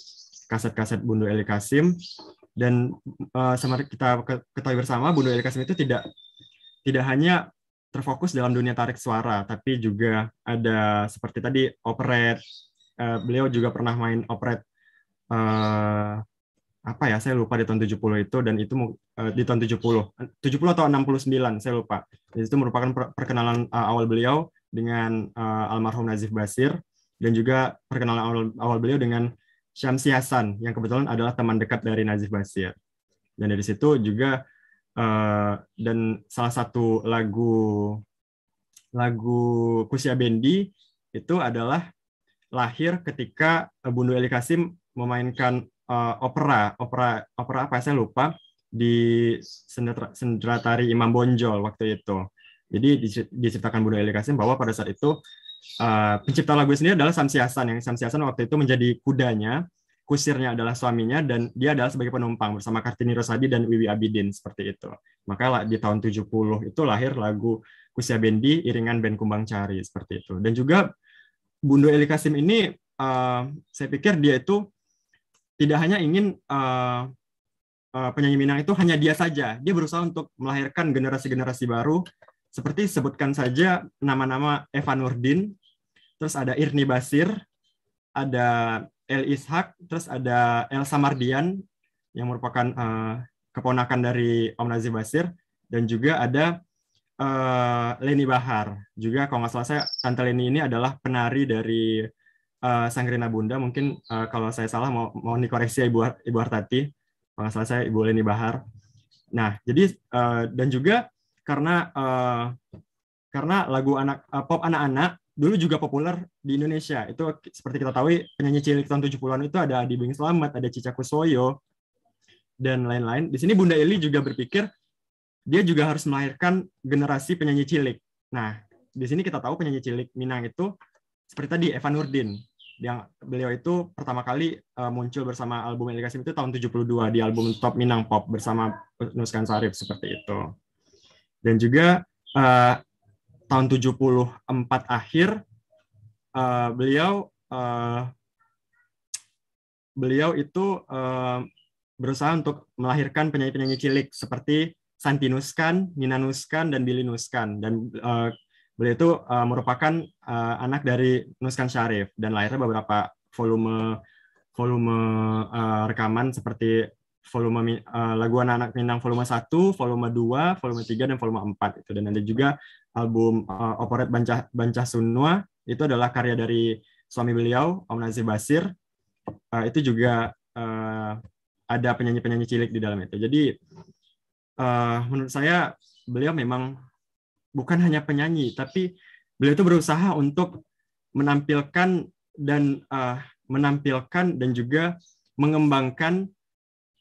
Speaker 7: kaset-kaset Bundo Eli Kasim dan uh, sama kita ketahui bersama Bundo Eli Kasim itu tidak tidak hanya terfokus dalam dunia tarik suara tapi juga ada seperti tadi operet uh, beliau juga pernah main operet uh, apa ya saya lupa di tahun 70 itu dan itu eh, di tahun 70 70 atau 69 saya lupa itu merupakan perkenalan eh, awal beliau dengan eh, almarhum Nazif Basir dan juga perkenalan awal, awal beliau dengan Syamsi Hasan yang kebetulan adalah teman dekat dari Nazif Basir dan dari situ juga dan salah satu lagu lagu Kusia Bendi itu adalah lahir ketika Bundu Eli Kasim memainkan uh, opera opera opera apa ya? saya lupa di sendera tari Imam Bonjol waktu itu. Jadi diceritakan Bunda Eli Kasim bahwa pada saat itu uh, pencipta lagu sendiri adalah Samsiasan yang Samsiasan waktu itu menjadi kudanya, kusirnya adalah suaminya dan dia adalah sebagai penumpang bersama Kartini Rosadi dan Wiwi Abidin seperti itu. Maka di tahun 70 itu lahir lagu Kusia Bendi iringan band Kumbang Cari seperti itu. Dan juga Bunda Eli Kasim ini uh, saya pikir dia itu tidak hanya ingin uh, uh, penyanyi Minang itu hanya dia saja. Dia berusaha untuk melahirkan generasi-generasi baru. Seperti sebutkan saja nama-nama Evan Nurdin, terus ada Irni Basir, ada El Ishak, terus ada El Samardian yang merupakan uh, keponakan dari Om Nazir Basir, dan juga ada uh, Leni Bahar. Juga kalau nggak salah saya, Tante Leni ini adalah penari dari Eh, Sangrina Bunda mungkin uh, kalau saya salah mau mau dikoreksi ya Ibu Ibu Artati kalau salah saya Ibu Leni Bahar nah jadi uh, dan juga karena uh, karena lagu anak uh, pop anak-anak dulu juga populer di Indonesia itu seperti kita tahu penyanyi cilik tahun 70-an itu ada Adi Bing selamat ada Cica Kusoyo dan lain-lain di sini Bunda Eli juga berpikir dia juga harus melahirkan generasi penyanyi cilik nah di sini kita tahu penyanyi cilik Minang itu seperti tadi Evan Nurdin yang beliau itu pertama kali uh, muncul bersama album Elegasi itu tahun 72 di album Top Minang Pop bersama Nuskan Sarif seperti itu. Dan juga uh, tahun 74 akhir uh, beliau uh, beliau itu uh, berusaha untuk melahirkan penyanyi-penyanyi cilik seperti santinuskan Nuskan, Nina Nuskan, dan Billy Nuskan. Dan uh, Beliau itu uh, merupakan uh, anak dari Nuskan Syarif dan lahirnya beberapa volume volume uh, rekaman seperti volume uh, lagu anak-anak Minang volume 1, volume 2, volume 3 dan volume 4 itu dan ada juga album uh, Operet Bancah Bancah Sunwa itu adalah karya dari suami beliau Om Nazir Basir. Uh, itu juga uh, ada penyanyi-penyanyi cilik di dalam itu. Jadi uh, menurut saya beliau memang bukan hanya penyanyi, tapi beliau itu berusaha untuk menampilkan dan uh, menampilkan dan juga mengembangkan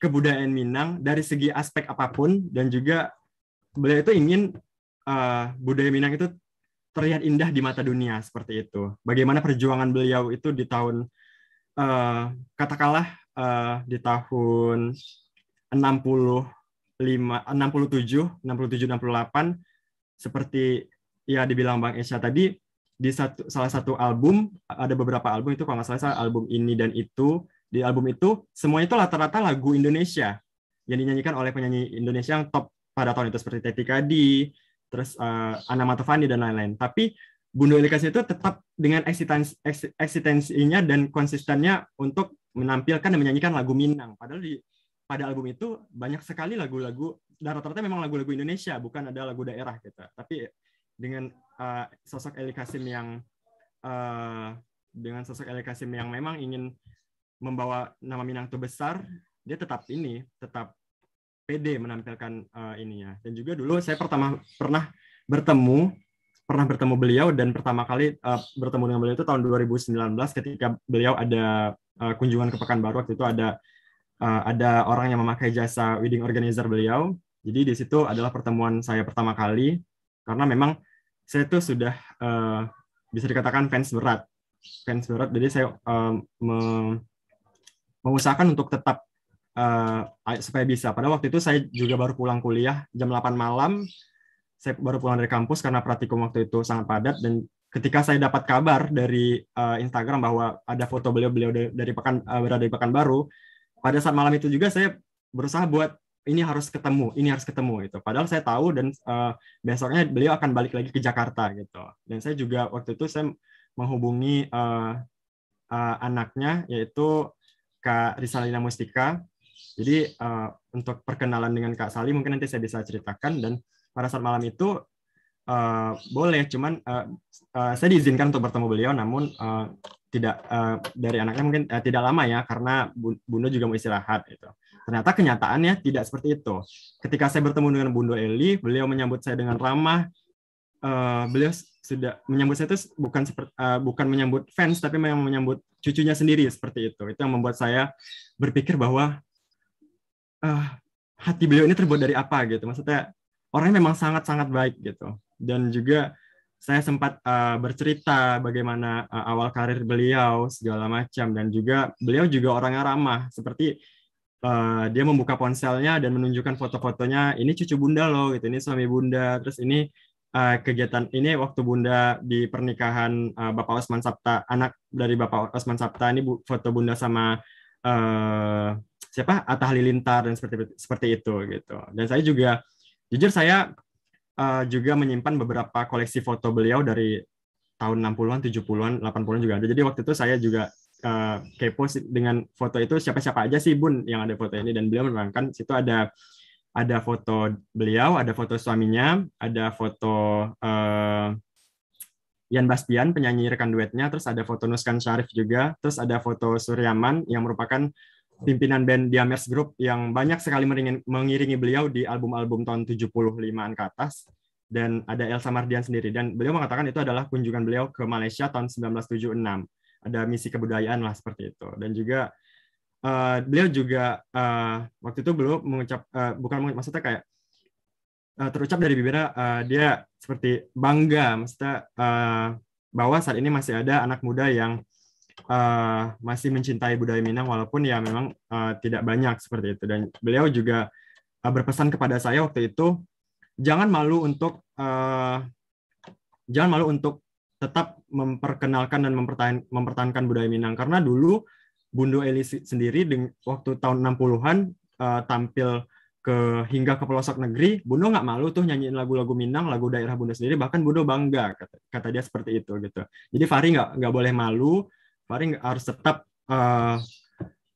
Speaker 7: kebudayaan Minang dari segi aspek apapun dan juga beliau itu ingin uh, budaya Minang itu terlihat indah di mata dunia seperti itu. Bagaimana perjuangan beliau itu di tahun uh, katakanlah uh, di tahun 65 67 67 68 seperti ya dibilang Bang Esha tadi di satu salah satu album ada beberapa album itu kalau nggak salah album ini dan itu di album itu semuanya itu rata-rata lagu Indonesia yang dinyanyikan oleh penyanyi Indonesia yang top pada tahun itu seperti Teti Kadi, terus uh, Anna Matovani dan lain-lain. Tapi Bunda Elikas itu tetap dengan eksistensi, eksistensinya dan konsistennya untuk menampilkan dan menyanyikan lagu Minang. Padahal di pada album itu banyak sekali lagu-lagu dan rata-rata memang lagu-lagu Indonesia bukan ada lagu daerah gitu tapi dengan uh, sosok Eli Kasim yang uh, dengan sosok Eli Kasim yang memang ingin membawa nama Minang itu besar dia tetap ini tetap pede menampilkan uh, ininya dan juga dulu saya pertama
Speaker 8: pernah bertemu
Speaker 7: pernah bertemu beliau dan pertama kali uh, bertemu dengan beliau itu tahun 2019 ketika beliau ada uh, kunjungan ke Pekanbaru waktu itu ada uh, ada orang yang memakai jasa wedding organizer beliau jadi di situ adalah pertemuan saya pertama kali karena memang saya itu sudah uh, bisa dikatakan fans berat, fans berat. Jadi saya uh, me mengusahakan untuk tetap uh, supaya bisa. Pada waktu itu saya juga baru pulang kuliah jam 8 malam. Saya baru pulang dari kampus karena praktikum waktu itu sangat padat dan ketika saya dapat kabar dari uh, Instagram bahwa ada foto beliau-beliau dari, pekan uh, berada di Pekanbaru, pada saat malam itu juga saya berusaha buat ini harus ketemu, ini harus ketemu itu. Padahal saya tahu dan uh, besoknya beliau akan balik lagi ke Jakarta gitu. Dan saya juga waktu itu saya menghubungi uh, uh, anaknya yaitu Kak Risalina Mustika. Jadi uh, untuk perkenalan dengan Kak Sali mungkin nanti saya bisa ceritakan dan pada saat malam itu uh, boleh cuman uh, uh, saya diizinkan untuk bertemu beliau namun uh, tidak uh, dari anaknya mungkin uh, tidak lama ya karena bunda juga mau istirahat gitu. Ternyata kenyataannya tidak seperti itu. Ketika saya bertemu dengan Bunda Eli, beliau menyambut saya dengan ramah. Uh, beliau sudah menyambut saya itu bukan seperti uh, eh, bukan menyambut fans tapi memang menyambut cucunya sendiri seperti itu. Itu yang membuat saya berpikir bahwa uh, hati beliau ini terbuat dari apa gitu. Maksudnya orangnya memang sangat-sangat baik gitu. Dan juga saya sempat uh, bercerita bagaimana uh, awal karir beliau segala macam dan juga beliau juga orangnya ramah seperti uh, dia membuka ponselnya dan menunjukkan foto-fotonya ini cucu bunda loh gitu ini suami bunda terus ini uh, kegiatan ini waktu bunda di pernikahan uh, bapak Osman Sapta anak dari bapak Osman Sapta ini bu, foto bunda sama uh, siapa Atta Halilintar dan seperti seperti itu gitu dan saya juga jujur saya uh, juga menyimpan beberapa koleksi foto beliau dari tahun 60-an, 70-an, 80-an juga ada. Jadi waktu itu saya juga uh, kepo dengan foto itu siapa-siapa aja sih Bun yang ada foto ini dan beliau menerangkan situ ada ada foto beliau, ada foto suaminya, ada foto uh, eh, Yan Bastian penyanyi rekan duetnya, terus ada foto Nuskan Syarif juga, terus ada foto Suryaman yang merupakan pimpinan band Diamers Group yang banyak sekali mengiringi beliau di album-album tahun 75-an ke atas dan ada Elsa Mardian sendiri dan beliau mengatakan itu adalah kunjungan beliau ke Malaysia tahun 1976 ada misi kebudayaan lah seperti itu dan juga uh, beliau juga uh, waktu itu belum mengucap uh, eh, bukan maksudnya kayak uh, terucap dari bibirnya uh, dia seperti bangga maksudnya uh, bahwa saat ini masih ada anak muda yang uh, masih mencintai budaya Minang walaupun ya memang uh, tidak banyak seperti itu dan beliau juga uh, berpesan kepada saya waktu itu jangan malu untuk uh, jangan malu untuk tetap memperkenalkan dan mempertahankan budaya Minang karena dulu Bundo Eli sendiri waktu tahun 60-an uh, eh, tampil ke hingga ke pelosok negeri, Bundo nggak malu tuh nyanyiin lagu-lagu Minang, lagu daerah Bundo sendiri, bahkan Bundo bangga kata, kata dia seperti itu gitu. Jadi Fahri nggak nggak boleh malu, Fahri harus tetap uh,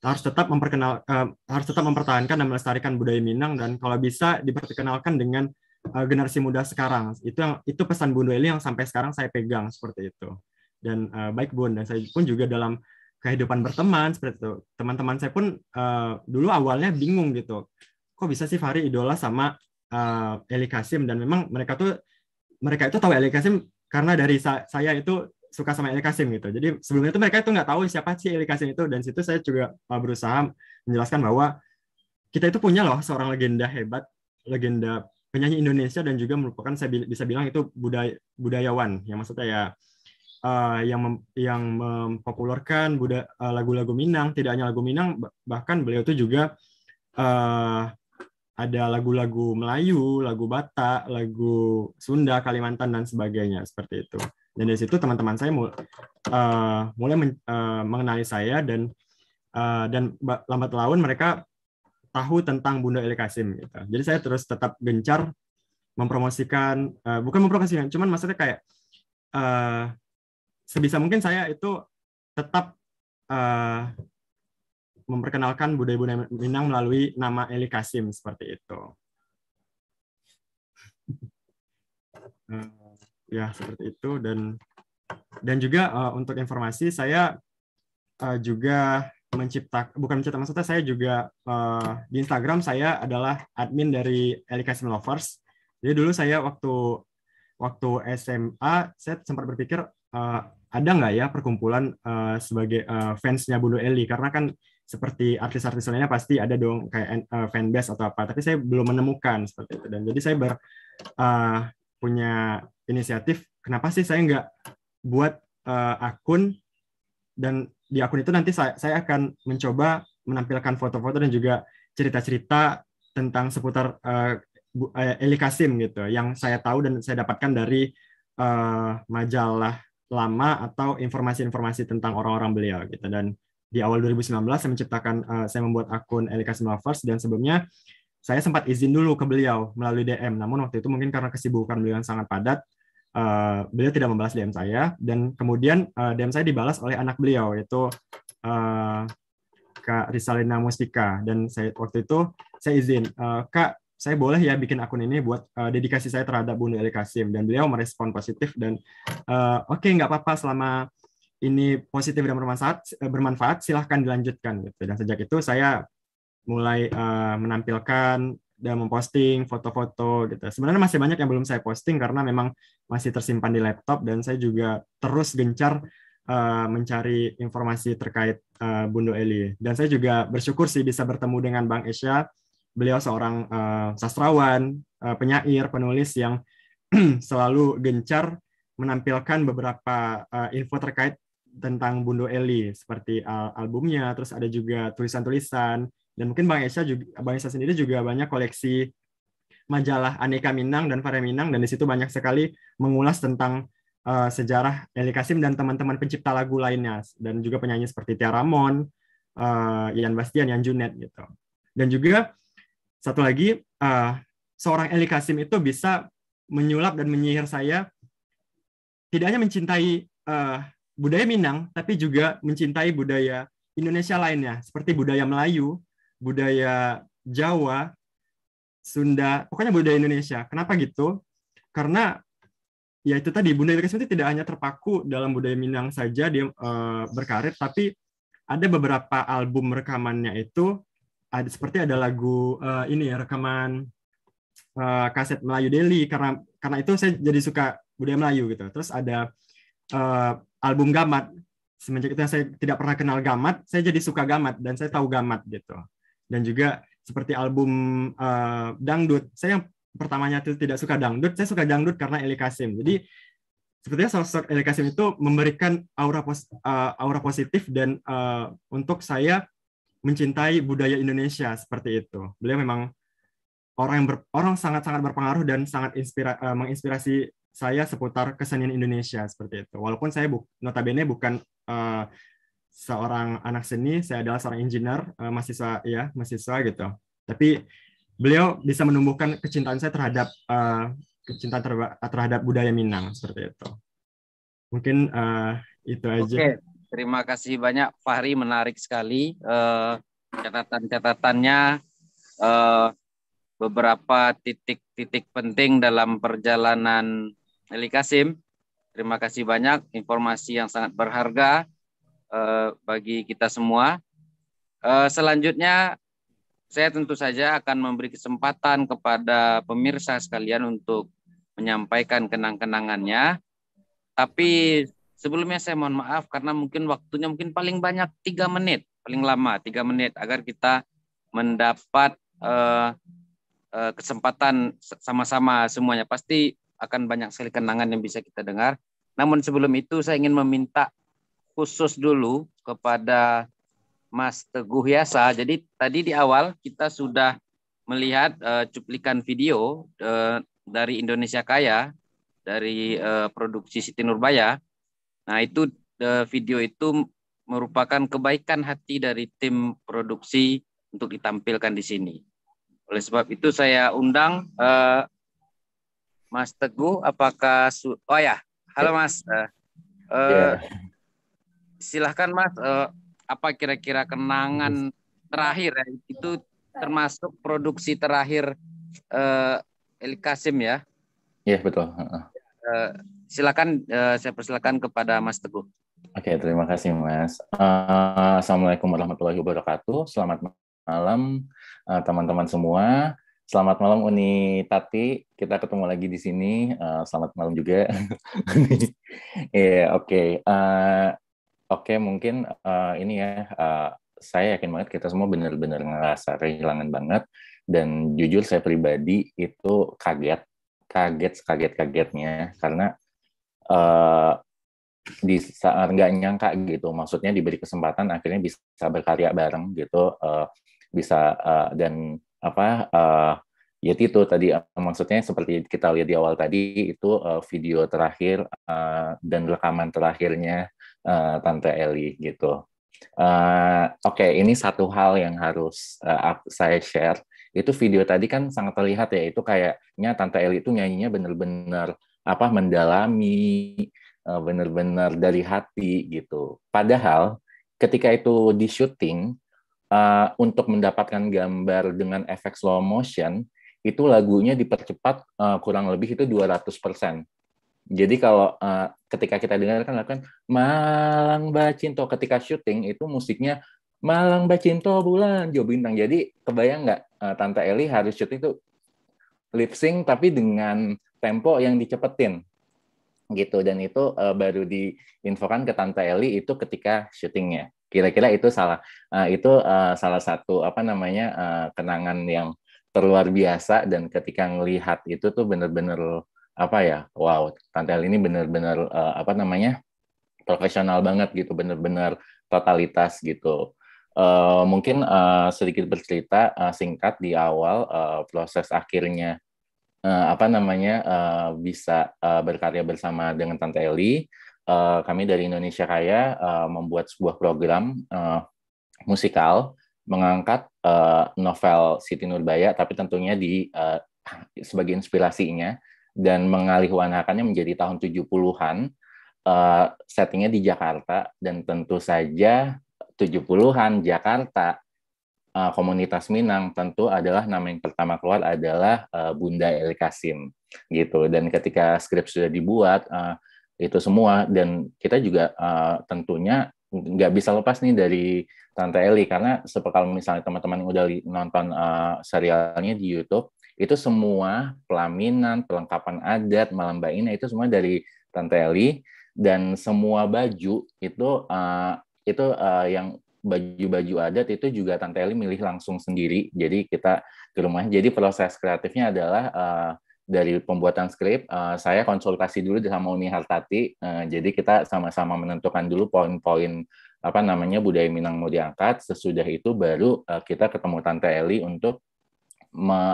Speaker 7: harus tetap memperkenal uh, harus tetap mempertahankan dan melestarikan budaya Minang dan kalau bisa diperkenalkan dengan uh, generasi muda sekarang. Itu yang itu pesan Bunda Eli yang sampai sekarang saya pegang seperti itu. Dan uh, baik Bun dan saya pun juga dalam kehidupan berteman seperti itu. Teman-teman saya pun uh, dulu awalnya bingung gitu. Kok bisa sih Fahri idola sama uh, Eli Kasim dan memang mereka tuh mereka itu tahu Eli Kasim karena dari sa saya itu suka sama Eli Kasim gitu. Jadi sebelumnya itu mereka itu nggak tahu siapa sih Eli Kasim itu dan situ saya juga berusaha menjelaskan bahwa kita itu punya loh seorang legenda hebat, legenda penyanyi Indonesia dan juga merupakan saya bisa bilang itu budaya budayawan yang maksudnya ya uh, yang mem, yang mempopulerkan eh, lagu-lagu Minang tidak hanya lagu Minang bahkan beliau itu juga uh, ada lagu-lagu Melayu, lagu Batak, lagu Sunda, Kalimantan dan sebagainya seperti itu. Dan dari situ teman-teman saya mul uh, mulai uh, mengenali saya dan uh, dan lambat laun mereka tahu tentang Bunda El Kasim gitu. Jadi saya terus tetap gencar mempromosikan uh, bukan mempromosikan, cuman maksudnya kayak uh, sebisa mungkin saya itu tetap uh, memperkenalkan budaya-budaya Minang melalui nama Eli Kasim seperti itu. uh, ya seperti itu dan dan juga uh, untuk informasi saya uh, juga mencipta bukan mencipta maksudnya saya juga uh, di Instagram saya adalah admin dari Education Lovers. Jadi dulu saya waktu waktu SMA saya sempat berpikir uh, ada nggak ya perkumpulan uh, sebagai uh, fansnya Bulu Eli karena kan seperti artis-artis lainnya pasti ada dong kayak uh, fanbase atau apa tapi saya belum menemukan seperti itu dan jadi saya ber uh, punya inisiatif kenapa sih saya nggak buat uh, akun dan di akun itu nanti saya, saya akan mencoba menampilkan foto-foto dan juga cerita-cerita tentang seputar uh, Eli Kasim gitu yang saya tahu dan saya dapatkan dari uh, majalah lama atau informasi-informasi tentang orang-orang beliau gitu dan di awal 2019 saya menciptakan uh, saya membuat akun Eli Kasim Lovers dan sebelumnya saya sempat izin dulu ke beliau melalui DM namun waktu itu mungkin karena kesibukan beliau yang sangat padat Eh, beliau tidak membalas DM saya dan kemudian uh, eh, DM saya dibalas oleh anak beliau yaitu uh, Kak Risalina Mustika dan saya waktu itu saya izin uh, Kak saya boleh ya bikin akun ini buat uh, dedikasi saya terhadap Bunda Eli Kasim dan beliau merespon positif dan uh, oke okay, nggak apa-apa selama ini positif dan bermanfaat bermanfaat silahkan dilanjutkan gitu dan sejak itu saya mulai uh, menampilkan dan memposting foto-foto gitu. Sebenarnya masih banyak yang belum saya posting karena memang masih tersimpan di laptop dan saya juga terus gencar uh, mencari informasi terkait uh, eh, Bundo Eli. Dan saya juga bersyukur sih bisa bertemu dengan Bang Esya. Beliau seorang uh, sastrawan, uh, penyair, penulis yang selalu gencar menampilkan beberapa uh, info terkait tentang Bunda Eli seperti uh, albumnya, terus ada juga tulisan-tulisan, dan mungkin Bang Esha juga Bang Esa sendiri juga banyak koleksi majalah Aneka Minang dan Varia Minang dan di situ banyak sekali mengulas tentang uh, sejarah Eli Kasim dan teman-teman pencipta lagu lainnya dan juga penyanyi seperti Tia Ramon, uh, Ian Bastian, Ian Junet gitu. Dan juga satu lagi uh, seorang Eli Kasim itu bisa menyulap dan menyihir saya tidak hanya mencintai uh, budaya Minang tapi juga mencintai budaya Indonesia lainnya seperti budaya Melayu, budaya Jawa, Sunda, pokoknya budaya Indonesia. Kenapa gitu? Karena ya itu tadi budaya Indonesia itu tidak hanya terpaku dalam budaya Minang saja dia e, berkarir, tapi ada beberapa album rekamannya itu ada seperti ada lagu e, ini ya rekaman e, kaset Melayu Deli karena karena itu saya jadi suka budaya Melayu gitu. Terus ada e, album Gamat semenjak itu saya tidak pernah kenal Gamat, saya jadi suka Gamat dan saya tahu Gamat gitu dan juga seperti album uh, dangdut. Saya yang pertamanya itu tidak suka dangdut, saya suka dangdut karena Eli Kasim. Jadi sepertinya sosok Eli Kasim itu memberikan aura pos, uh, aura positif dan uh, untuk saya mencintai budaya Indonesia seperti itu. Beliau memang orang yang ber, orang sangat-sangat berpengaruh dan sangat inspira, uh, menginspirasi saya seputar kesenian Indonesia seperti itu. Walaupun saya bu, notabene bukan uh, seorang anak seni, saya adalah seorang engineer, uh, mahasiswa ya, mahasiswa gitu. Tapi beliau bisa menumbuhkan kecintaan saya terhadap uh, kecintaan ter terhadap budaya Minang seperti itu. Mungkin uh, itu aja. Oke,
Speaker 1: terima kasih banyak Fahri menarik sekali uh, catatan-catatannya uh, beberapa titik-titik penting dalam perjalanan Eli Kasim. Terima kasih banyak informasi yang sangat berharga. Eh, bagi kita semua. Eh, selanjutnya saya tentu saja akan memberi kesempatan kepada pemirsa sekalian untuk menyampaikan kenang-kenangannya. Tapi sebelumnya saya mohon maaf karena mungkin waktunya mungkin paling banyak tiga menit, paling lama tiga menit agar kita mendapat uh, uh, kesempatan sama-sama semuanya. Pasti akan banyak sekali kenangan yang bisa kita dengar. Namun sebelum itu saya ingin meminta khusus dulu kepada Mas Teguh Yasa. Jadi tadi di awal kita sudah melihat uh, cuplikan video uh, dari Indonesia Kaya dari uh, produksi Siti Nurbaya. Nah, itu uh, video itu merupakan kebaikan hati dari tim produksi untuk ditampilkan di sini. Oleh sebab itu saya undang uh, Mas Teguh apakah su Oh ya, halo Mas. Uh, uh, yeah silahkan Mas uh, apa kira-kira kenangan terakhir ya? itu termasuk produksi terakhir uh, eh, El Kasim ya? Iya yeah, betul. uh, silakan uh, saya persilakan kepada Mas Teguh.
Speaker 3: Oke okay, terima kasih Mas. Uh, Assalamualaikum warahmatullahi wabarakatuh. Selamat malam teman-teman uh, semua. Selamat malam Uni Tati, kita ketemu lagi di sini. Uh, selamat malam juga. Iya, yeah, oke. Okay. Uh, Oke, mungkin uh, ini ya, uh, saya yakin banget kita semua benar-benar ngerasa kehilangan banget. Dan jujur saya pribadi itu kaget, kaget, kaget, kagetnya karena uh, di saat nggak nyangka gitu, maksudnya diberi kesempatan akhirnya bisa berkarya bareng gitu, uh, bisa uh, dan apa uh, ya itu tadi uh, maksudnya seperti kita lihat di awal tadi itu uh, video terakhir uh, dan rekaman terakhirnya Eh, Tante Eli gitu. Uh, Oke, okay, ini satu hal yang harus uh, saya share. Itu video tadi kan sangat terlihat ya, itu kayaknya Tante Eli itu nyanyinya benar-benar apa mendalami, uh, benar-benar dari hati gitu. Padahal ketika itu di syuting uh, untuk mendapatkan gambar dengan efek slow motion itu lagunya dipercepat uh, kurang lebih itu 200%. Jadi kalau uh, ketika kita dengarkan kan kan Malang Bacinto ketika syuting itu musiknya Malang Bacinto bulan Jo Bintang. Jadi kebayang nggak uh, Tante Eli harus syuting itu lip sync tapi dengan tempo yang dicepetin gitu dan itu uh, baru diinfokan ke Tante Eli itu ketika syutingnya. Kira-kira itu salah uh, itu uh, salah satu apa namanya uh, kenangan yang terluar biasa dan ketika ngelihat itu tuh bener-bener apa ya wow tante Hel ini benar-benar uh, apa namanya profesional banget gitu benar-benar totalitas gitu uh, mungkin uh, sedikit bercerita uh, singkat di awal uh, proses akhirnya uh, apa namanya uh, bisa uh, berkarya bersama dengan tante Eli uh, kami dari Indonesia Kaya uh, membuat sebuah program uh, musikal mengangkat uh, novel Siti Nurbaya tapi tentunya di uh, sebagai inspirasinya dan mengalihwanakannya menjadi tahun 70-an uh, eh, settingnya di Jakarta dan tentu saja 70-an Jakarta uh, komunitas Minang tentu adalah nama yang pertama keluar adalah uh, Bunda Elikasim gitu dan ketika skrip sudah dibuat uh, itu semua dan kita juga uh, tentunya nggak bisa lepas nih dari Tante Eli karena seperti misalnya teman-teman yang udah nonton uh, serialnya di YouTube itu semua pelaminan, perlengkapan adat, malam Mbak itu semua dari Tante Eli dan semua baju itu uh, itu uh, yang baju-baju adat itu juga Tante Eli milih langsung sendiri. Jadi kita ke rumahnya. Jadi proses kreatifnya adalah uh, dari pembuatan skrip uh, saya konsultasi dulu sama Uni Hartati. Uh, jadi kita sama-sama menentukan dulu poin-poin apa namanya budaya Minang mau diangkat. Sesudah itu baru uh, kita ketemu Tante Eli untuk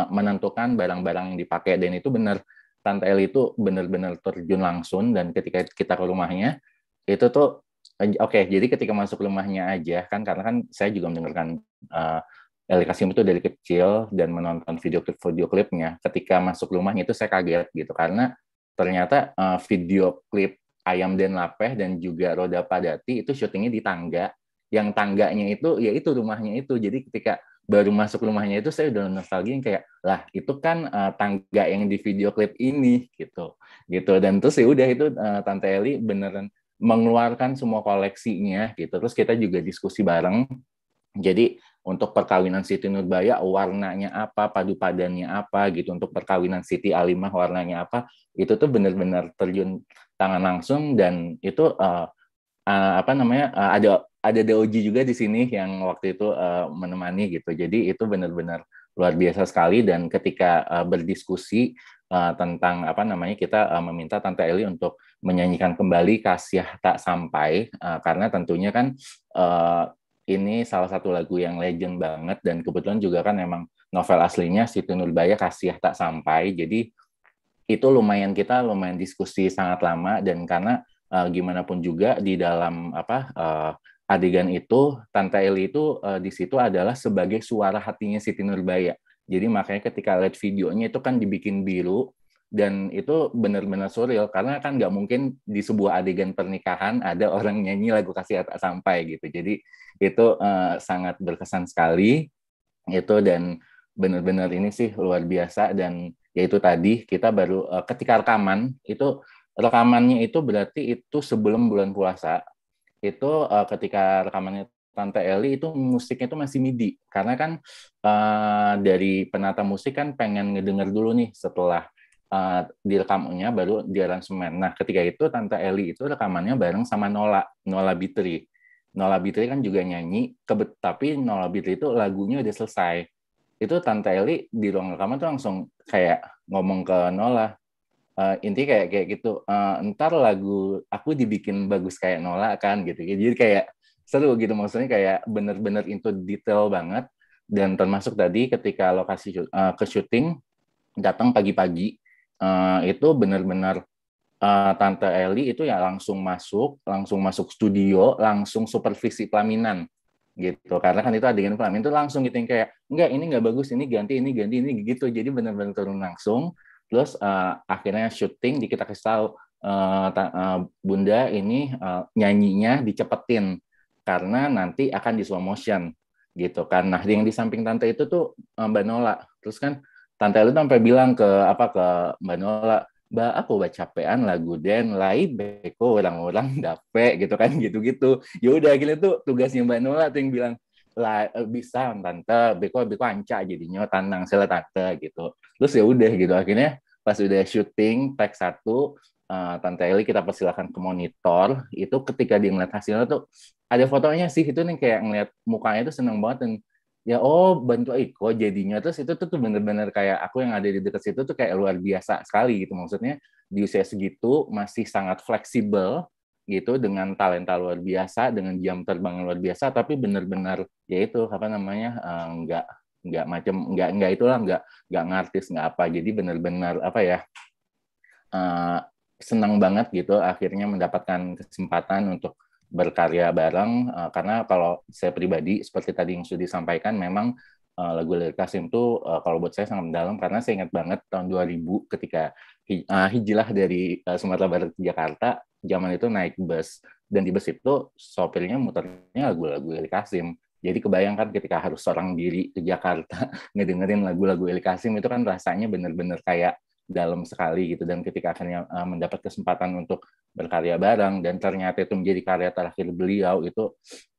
Speaker 3: menentukan barang-barang yang dipakai dan itu benar Tante Eli itu benar-benar terjun langsung dan ketika kita ke rumahnya itu tuh eh, oke okay, jadi ketika masuk rumahnya aja kan karena kan saya juga mendengarkan uh, Eli Kasim itu dari kecil dan menonton video klip video klipnya ketika masuk rumahnya itu saya kaget gitu karena ternyata uh, video klip Ayam dan Lapeh dan juga Roda Padati itu syutingnya di tangga yang tangganya itu yaitu rumahnya itu jadi ketika baru masuk rumahnya itu saya udah nostalgia yang kayak lah itu kan uh, tangga yang di video klip ini gitu gitu dan terus ya udah itu uh, tante Eli beneran mengeluarkan semua koleksinya gitu terus kita juga diskusi bareng jadi untuk perkawinan Siti Nurbaya warnanya apa padu padannya apa gitu untuk perkawinan Siti Alimah warnanya apa itu tuh bener-bener terjun tangan langsung dan itu uh, uh, apa namanya uh, ada ada DOJ juga di sini yang waktu itu uh, menemani gitu. Jadi itu benar-benar luar biasa sekali dan ketika uh, berdiskusi uh, tentang apa namanya kita uh, meminta Tante Eli untuk menyanyikan kembali Kasih Tak Sampai uh, karena tentunya kan uh, ini salah satu lagu yang legend banget dan kebetulan juga kan emang novel aslinya Siti Nurbaya Kasih Tak Sampai. Jadi itu lumayan kita lumayan diskusi sangat lama dan karena uh, gimana pun juga di dalam apa uh, adegan itu Tante Eli itu uh, di situ adalah sebagai suara hatinya Siti Nurbaya. Jadi makanya ketika lihat videonya itu kan dibikin biru dan itu benar-benar surreal karena kan nggak mungkin di sebuah adegan pernikahan ada orang nyanyi lagu kasih tak sampai gitu. Jadi itu uh, sangat berkesan sekali itu dan benar-benar ini sih luar biasa dan yaitu tadi kita baru uh, ketika rekaman itu rekamannya itu berarti itu sebelum bulan puasa itu uh, ketika rekamannya Tante Eli itu musiknya itu masih MIDI karena kan uh, dari penata musik kan pengen ngedenger dulu nih setelah uh, direkamnya baru aransemen. Nah, ketika itu Tante Eli itu rekamannya bareng sama Nola, Nola Bitri. Nola Bitri kan juga nyanyi, kebet tapi Nola Bitri itu lagunya udah selesai. Itu Tante Eli di ruang rekaman tuh langsung kayak ngomong ke Nola, uh, intinya kayak kayak gitu uh, ntar lagu aku dibikin bagus kayak Nola kan gitu ya, jadi kayak seru gitu maksudnya kayak bener-bener itu detail banget dan termasuk tadi ketika lokasi uh, ke syuting datang pagi-pagi uh, itu bener-bener uh, tante Eli itu ya langsung masuk langsung masuk studio langsung supervisi pelaminan gitu karena kan itu adegan pelamin itu langsung gitu yang kayak enggak ini enggak bagus ini ganti ini ganti ini gitu jadi benar-benar turun langsung Terus uh, eh, akhirnya syuting di kita kasih tahu uh, uh, Bunda ini uh, nyanyinya dicepetin karena nanti akan di slow motion gitu kan. Nah, yang di samping tante itu tuh Mbak Nola. Terus kan tante itu sampai bilang ke apa ke Mbak Nola, "Mbak, aku baca capean lagu dan lain beko orang-orang dape gitu kan gitu-gitu." Ya udah akhirnya tuh tugasnya Mbak Nola tuh yang bilang, lah eh, bisa tante beko beko anca jadinya tanang sila tante gitu terus ya udah gitu akhirnya pas udah syuting tag satu uh, tante Eli kita persilahkan ke monitor itu ketika dia ngeliat hasilnya tuh ada fotonya sih itu nih kayak ngeliat mukanya itu seneng banget dan ya oh bantu Iko jadinya terus itu tuh bener-bener kayak aku yang ada di dekat situ tuh kayak luar biasa sekali gitu maksudnya di usia segitu masih sangat fleksibel gitu dengan talenta luar biasa dengan jam terbang luar biasa tapi benar-benar yaitu apa namanya uh, nggak nggak macam nggak nggak itulah nggak nggak ngartis nggak apa jadi benar-benar apa ya uh, senang banget gitu akhirnya mendapatkan kesempatan untuk berkarya bareng uh, karena kalau saya pribadi seperti tadi yang sudah disampaikan memang uh, lagu lirik Kasim itu uh, kalau buat saya sangat mendalam karena saya ingat banget tahun 2000 ketika hijrah dari Sumatera Barat ke Jakarta zaman itu naik bus dan di bus itu sopirnya muternya lagu-lagu Eli Kasim jadi kebayangkan ketika harus seorang diri ke Jakarta ngedengerin lagu-lagu Eli Kasim itu kan rasanya benar-benar kayak dalam sekali gitu dan ketika akhirnya uh, mendapat kesempatan untuk berkarya bareng dan ternyata itu menjadi karya terakhir beliau itu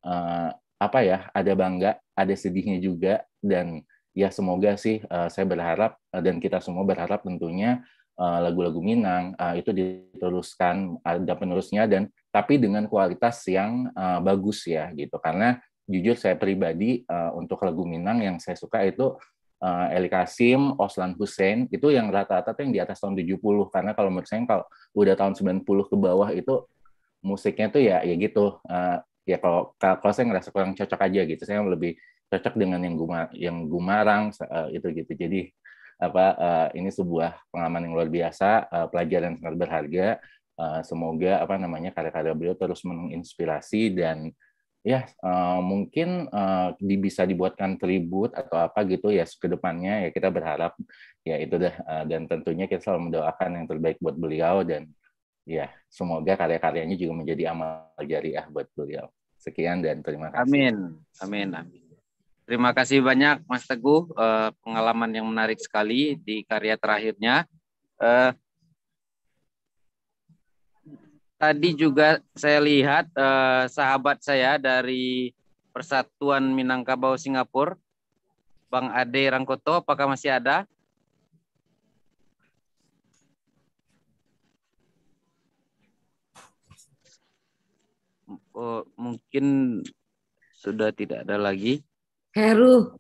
Speaker 3: uh, apa ya ada bangga ada sedihnya juga dan ya semoga sih uh, saya berharap uh, dan kita semua berharap tentunya Eh, lagu-lagu Minang uh, itu diteruskan ada penerusnya dan tapi dengan kualitas yang uh, bagus ya gitu karena jujur saya pribadi uh, untuk lagu Minang yang saya suka itu uh, Eli Kasim, Oslan Hussein itu yang rata-rata yang di atas tahun 70 karena kalau menurut saya kalau udah tahun 90 ke bawah itu musiknya tuh ya ya gitu uh, ya kalau kalau saya ngerasa kurang cocok aja gitu saya lebih cocok dengan yang guma yang gumarang uh, itu gitu jadi apa uh, ini sebuah pengalaman yang luar biasa, uh, pelajaran yang sangat berharga. Uh, semoga apa namanya karya-karya beliau terus menginspirasi dan ya uh, mungkin uh, bisa dibuatkan tribut atau apa gitu ya ke depannya ya kita berharap ya itu dah uh, dan tentunya kita selalu mendoakan yang terbaik buat beliau dan ya semoga karya-karyanya juga menjadi amal jariah buat beliau. Sekian dan terima kasih. Amin. Amin. Amin.
Speaker 1: Terima kasih banyak Mas Teguh, uh, pengalaman yang menarik sekali di karya terakhirnya. Uh, tadi juga saya lihat uh, sahabat saya dari Persatuan Minangkabau Singapura, Bang Ade Rangkoto, apakah masih ada? Oh, mungkin sudah tidak ada lagi.
Speaker 5: Heru,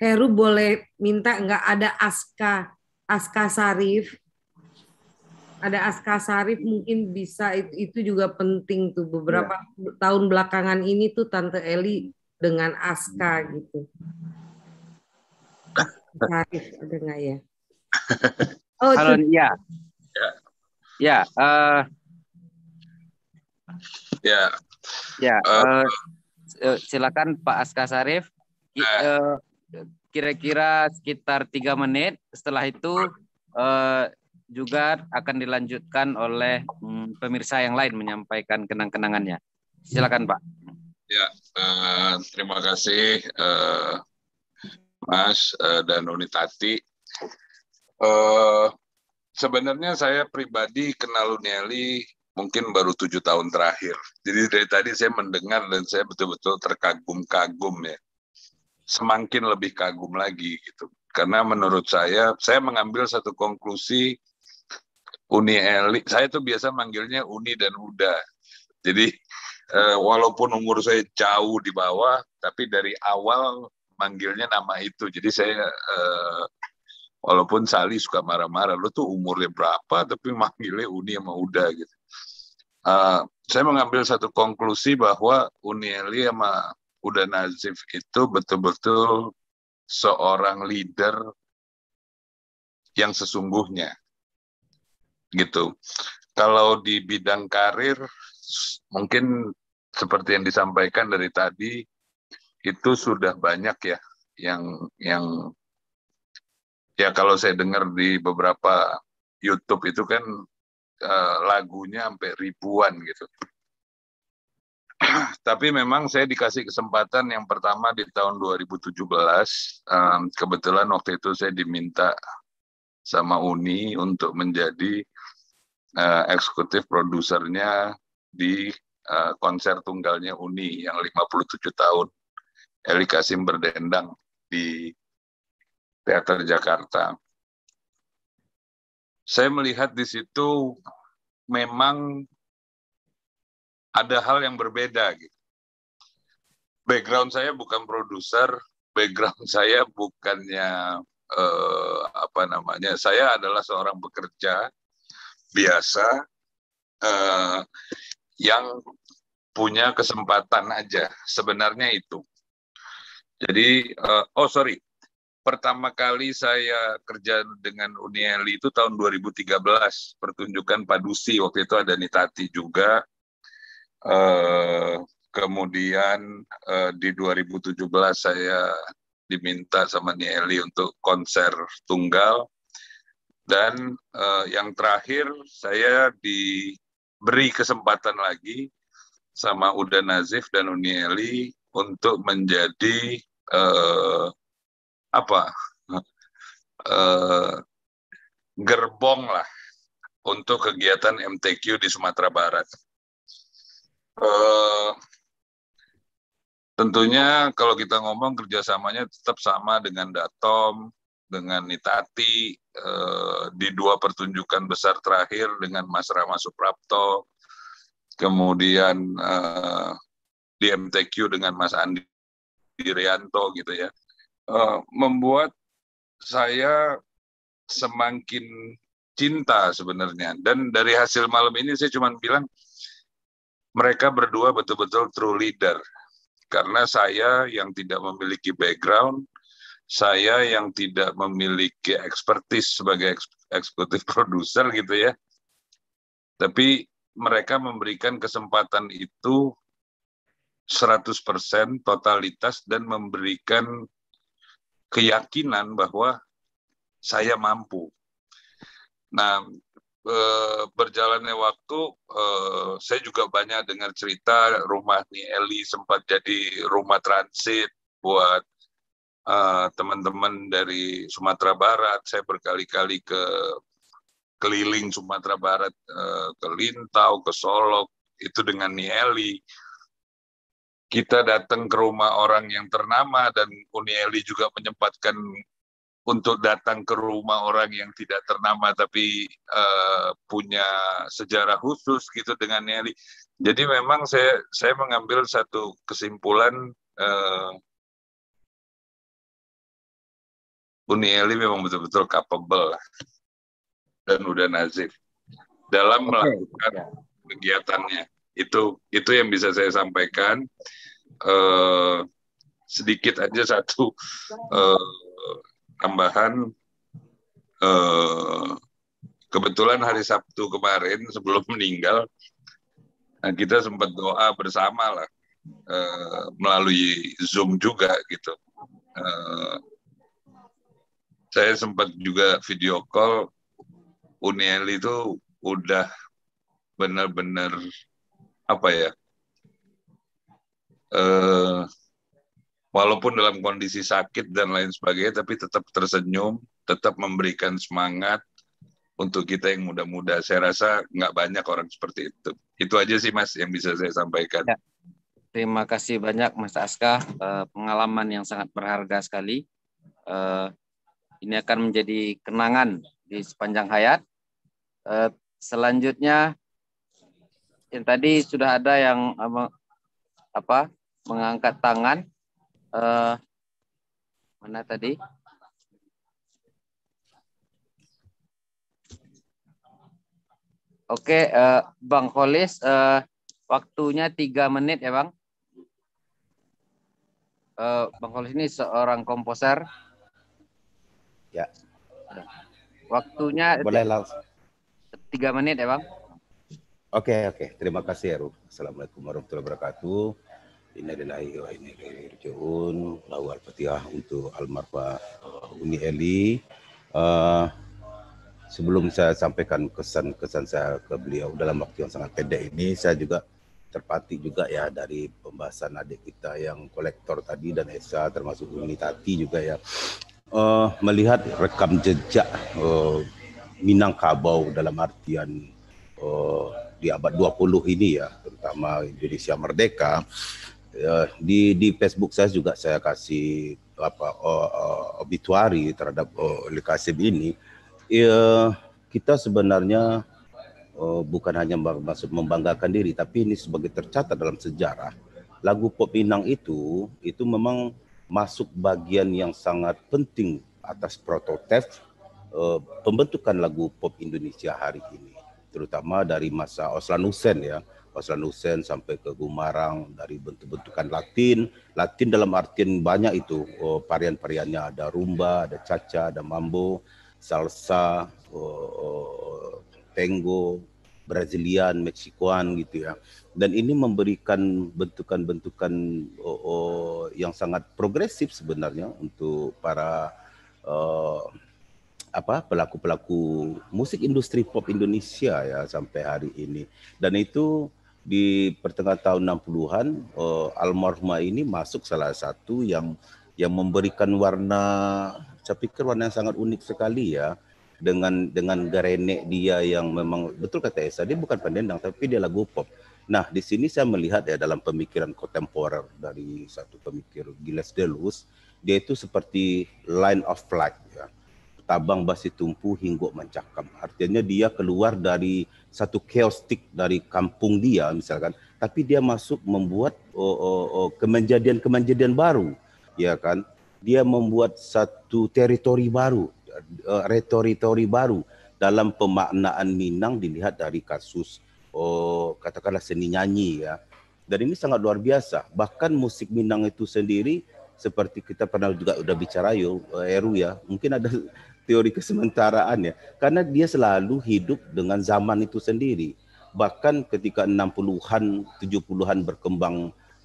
Speaker 5: Heru boleh minta nggak ada Aska, Aska Sarif. Ada Aska Sarif mungkin bisa itu, juga penting tuh beberapa ya. tahun belakangan ini tuh Tante Eli dengan Aska gitu. Sarif ada nggak ya? Oh,
Speaker 1: Halo, iya. Ya. Ya, uh,
Speaker 9: ya. Ya. Uh,
Speaker 1: Eh, silakan Pak Aska Sarif. Eh. Eh, kira-kira sekitar tiga menit. Setelah itu juga akan dilanjutkan oleh hmm, pemirsa yang lain menyampaikan kenang-kenangannya. Silakan Pak.
Speaker 9: Ya, terima kasih Mas uh, dan Unitati. sebenarnya saya pribadi kenal Unieli mungkin baru tujuh tahun terakhir. Jadi dari tadi saya mendengar dan saya betul-betul terkagum-kagum ya. Semakin lebih kagum lagi gitu. Karena menurut saya, saya mengambil satu konklusi Uni Eli, saya tuh biasa manggilnya Uni dan Uda. Jadi eh, walaupun umur saya jauh di bawah, tapi dari awal manggilnya nama itu. Jadi saya eh, walaupun Sali suka marah-marah, lu tuh umurnya berapa tapi manggilnya Uni sama Uda gitu. Eh, saya mengambil satu konklusi bahwa Unieli sama Uda Nazif itu betul-betul seorang leader yang sesungguhnya. Gitu. Kalau di bidang karir, mungkin seperti yang disampaikan dari tadi, itu sudah banyak ya yang yang ya kalau saya dengar di beberapa YouTube itu kan Eh, lagunya sampai ribuan gitu. Tapi memang saya dikasih kesempatan yang pertama di tahun 2017. Um, eh, kebetulan waktu itu saya diminta sama Uni untuk menjadi eh, eksekutif produsernya di konser tunggalnya Uni yang 57 tahun. Eli Kasim berdendang di Teater Jakarta saya melihat di situ memang ada hal yang berbeda gitu. Background saya bukan produser, background saya bukannya eh, apa namanya. Saya adalah seorang pekerja biasa eh, yang punya kesempatan aja. Sebenarnya itu. Jadi eh, oh sorry, pertama kali saya kerja dengan Unieli itu tahun 2013 pertunjukan Padusi waktu itu ada Nitati juga eh, kemudian eh, di 2017 saya diminta sama Nieli untuk konser tunggal dan eh, yang terakhir saya diberi kesempatan lagi sama Uda Nazif dan Unieli untuk menjadi eh, apa eh, gerbong lah untuk kegiatan MTQ di Sumatera Barat. Eh, tentunya kalau kita ngomong kerjasamanya tetap sama dengan Datom, dengan Nitati eh, di dua pertunjukan besar terakhir dengan Mas Rama Suprapto, kemudian eh, di MTQ dengan Mas Andi Rianto gitu ya. Eh, membuat saya semakin cinta sebenarnya. Dan dari hasil malam ini saya cuma bilang mereka berdua betul-betul true leader. Karena saya yang tidak memiliki background, saya yang tidak memiliki ekspertis sebagai eksekutif produser gitu ya. Tapi mereka memberikan kesempatan itu 100% totalitas dan memberikan keyakinan bahwa saya mampu. Nah, eh, berjalannya waktu, eh, saya juga banyak dengar cerita rumah nih Eli sempat jadi rumah transit buat eh, teman-teman dari Sumatera Barat. Saya berkali-kali ke keliling Sumatera Barat, ke Lintau, ke Solok, itu dengan Nieli kita datang ke rumah orang yang ternama dan Uni Eli juga menyempatkan untuk datang ke rumah orang yang tidak ternama tapi uh, punya sejarah khusus gitu dengan Eli. Jadi memang saya saya mengambil satu kesimpulan uh, Uni Eli memang betul-betul capable dan udah nazif dalam melakukan okay. kegiatannya itu itu yang bisa saya sampaikan eh, sedikit aja satu eh, tambahan eh, kebetulan hari Sabtu kemarin sebelum meninggal eh, kita sempat doa bersama lah eh, melalui zoom juga gitu eh, saya sempat juga video call Uniel itu udah benar-benar apa ya eh, walaupun dalam kondisi sakit dan lain sebagainya tapi tetap tersenyum tetap memberikan semangat untuk kita yang muda-muda saya rasa nggak banyak orang seperti itu itu aja sih mas yang bisa saya sampaikan ya. terima kasih banyak mas Aska
Speaker 1: eh, pengalaman yang sangat berharga sekali eh, ini akan menjadi kenangan di sepanjang hayat. Eh, selanjutnya yang tadi sudah ada yang eh, apa mengangkat tangan uh, mana tadi Oke, uh, Bang Kholis, uh, waktunya tiga menit ya, Bang. uh, Bang Kholis ini seorang komposer. Ya. Waktunya boleh langsung. Tiga menit ya, Bang.
Speaker 10: Oke, okay, oke. Okay. Terima kasih ya, Ruf. Assalamualaikum warahmatullahi wabarakatuh. Ini adalah Iwa ini raji'un. Lahu al untuk almarhumah eh, Uni Eli. Uh, sebelum saya sampaikan kesan-kesan saya ke beliau dalam waktu yang sangat pendek ini, saya juga terpati juga ya dari pembahasan adik kita yang kolektor tadi dan Esa termasuk Uni Tati juga ya. Uh, melihat rekam jejak uh, Minangkabau dalam artian uh, di abad 20 ini ya, terutama Indonesia merdeka. Eh, di di Facebook saya juga saya kasih apa obituari terhadap uh, Lekasim ini. Ya, kita sebenarnya bukan hanya maksud membanggakan diri, tapi ini sebagai tercatat dalam sejarah. Lagu pop Minang itu itu memang masuk bagian yang sangat penting atas prototipe uh, pembentukan lagu pop Indonesia hari ini terutama dari masa Oslan Hussein ya. Oslan Hussein sampai ke Gumarang dari bentuk-bentukan Latin. Latin dalam artian banyak itu oh, varian-variannya ada rumba, ada caca, ada mambo, salsa, oh, oh tango, Brazilian, Meksikoan gitu ya. Dan ini memberikan bentukan-bentukan oh, oh, yang sangat progresif sebenarnya untuk para uh, apa pelaku-pelaku musik industri pop Indonesia ya sampai hari ini. Dan itu di pertengahan tahun 60-an uh, eh, almarhumah ini masuk salah satu yang yang memberikan warna saya pikir warna yang sangat unik sekali ya dengan dengan garenek dia yang memang betul kata Esa dia bukan pendendang tapi dia lagu pop. Nah, di sini saya melihat ya dalam pemikiran kontemporer dari satu pemikir Gilles Deleuze, dia itu seperti line of flight ya tabang basi tumpu hingga mencakam. Artinya dia keluar dari satu keostik dari kampung dia misalkan, tapi dia masuk membuat oh, oh, oh, baru, ya kan? Dia membuat satu teritori baru, eh, retoritori baru dalam pemaknaan Minang dilihat dari kasus oh, katakanlah seni nyanyi ya. Dan ini sangat luar biasa. Bahkan musik Minang itu sendiri seperti kita pernah juga udah bicara yo eh, Eru ya mungkin ada teori kesementaraan ya karena dia selalu hidup dengan zaman itu sendiri bahkan ketika 60-an 70-an berkembang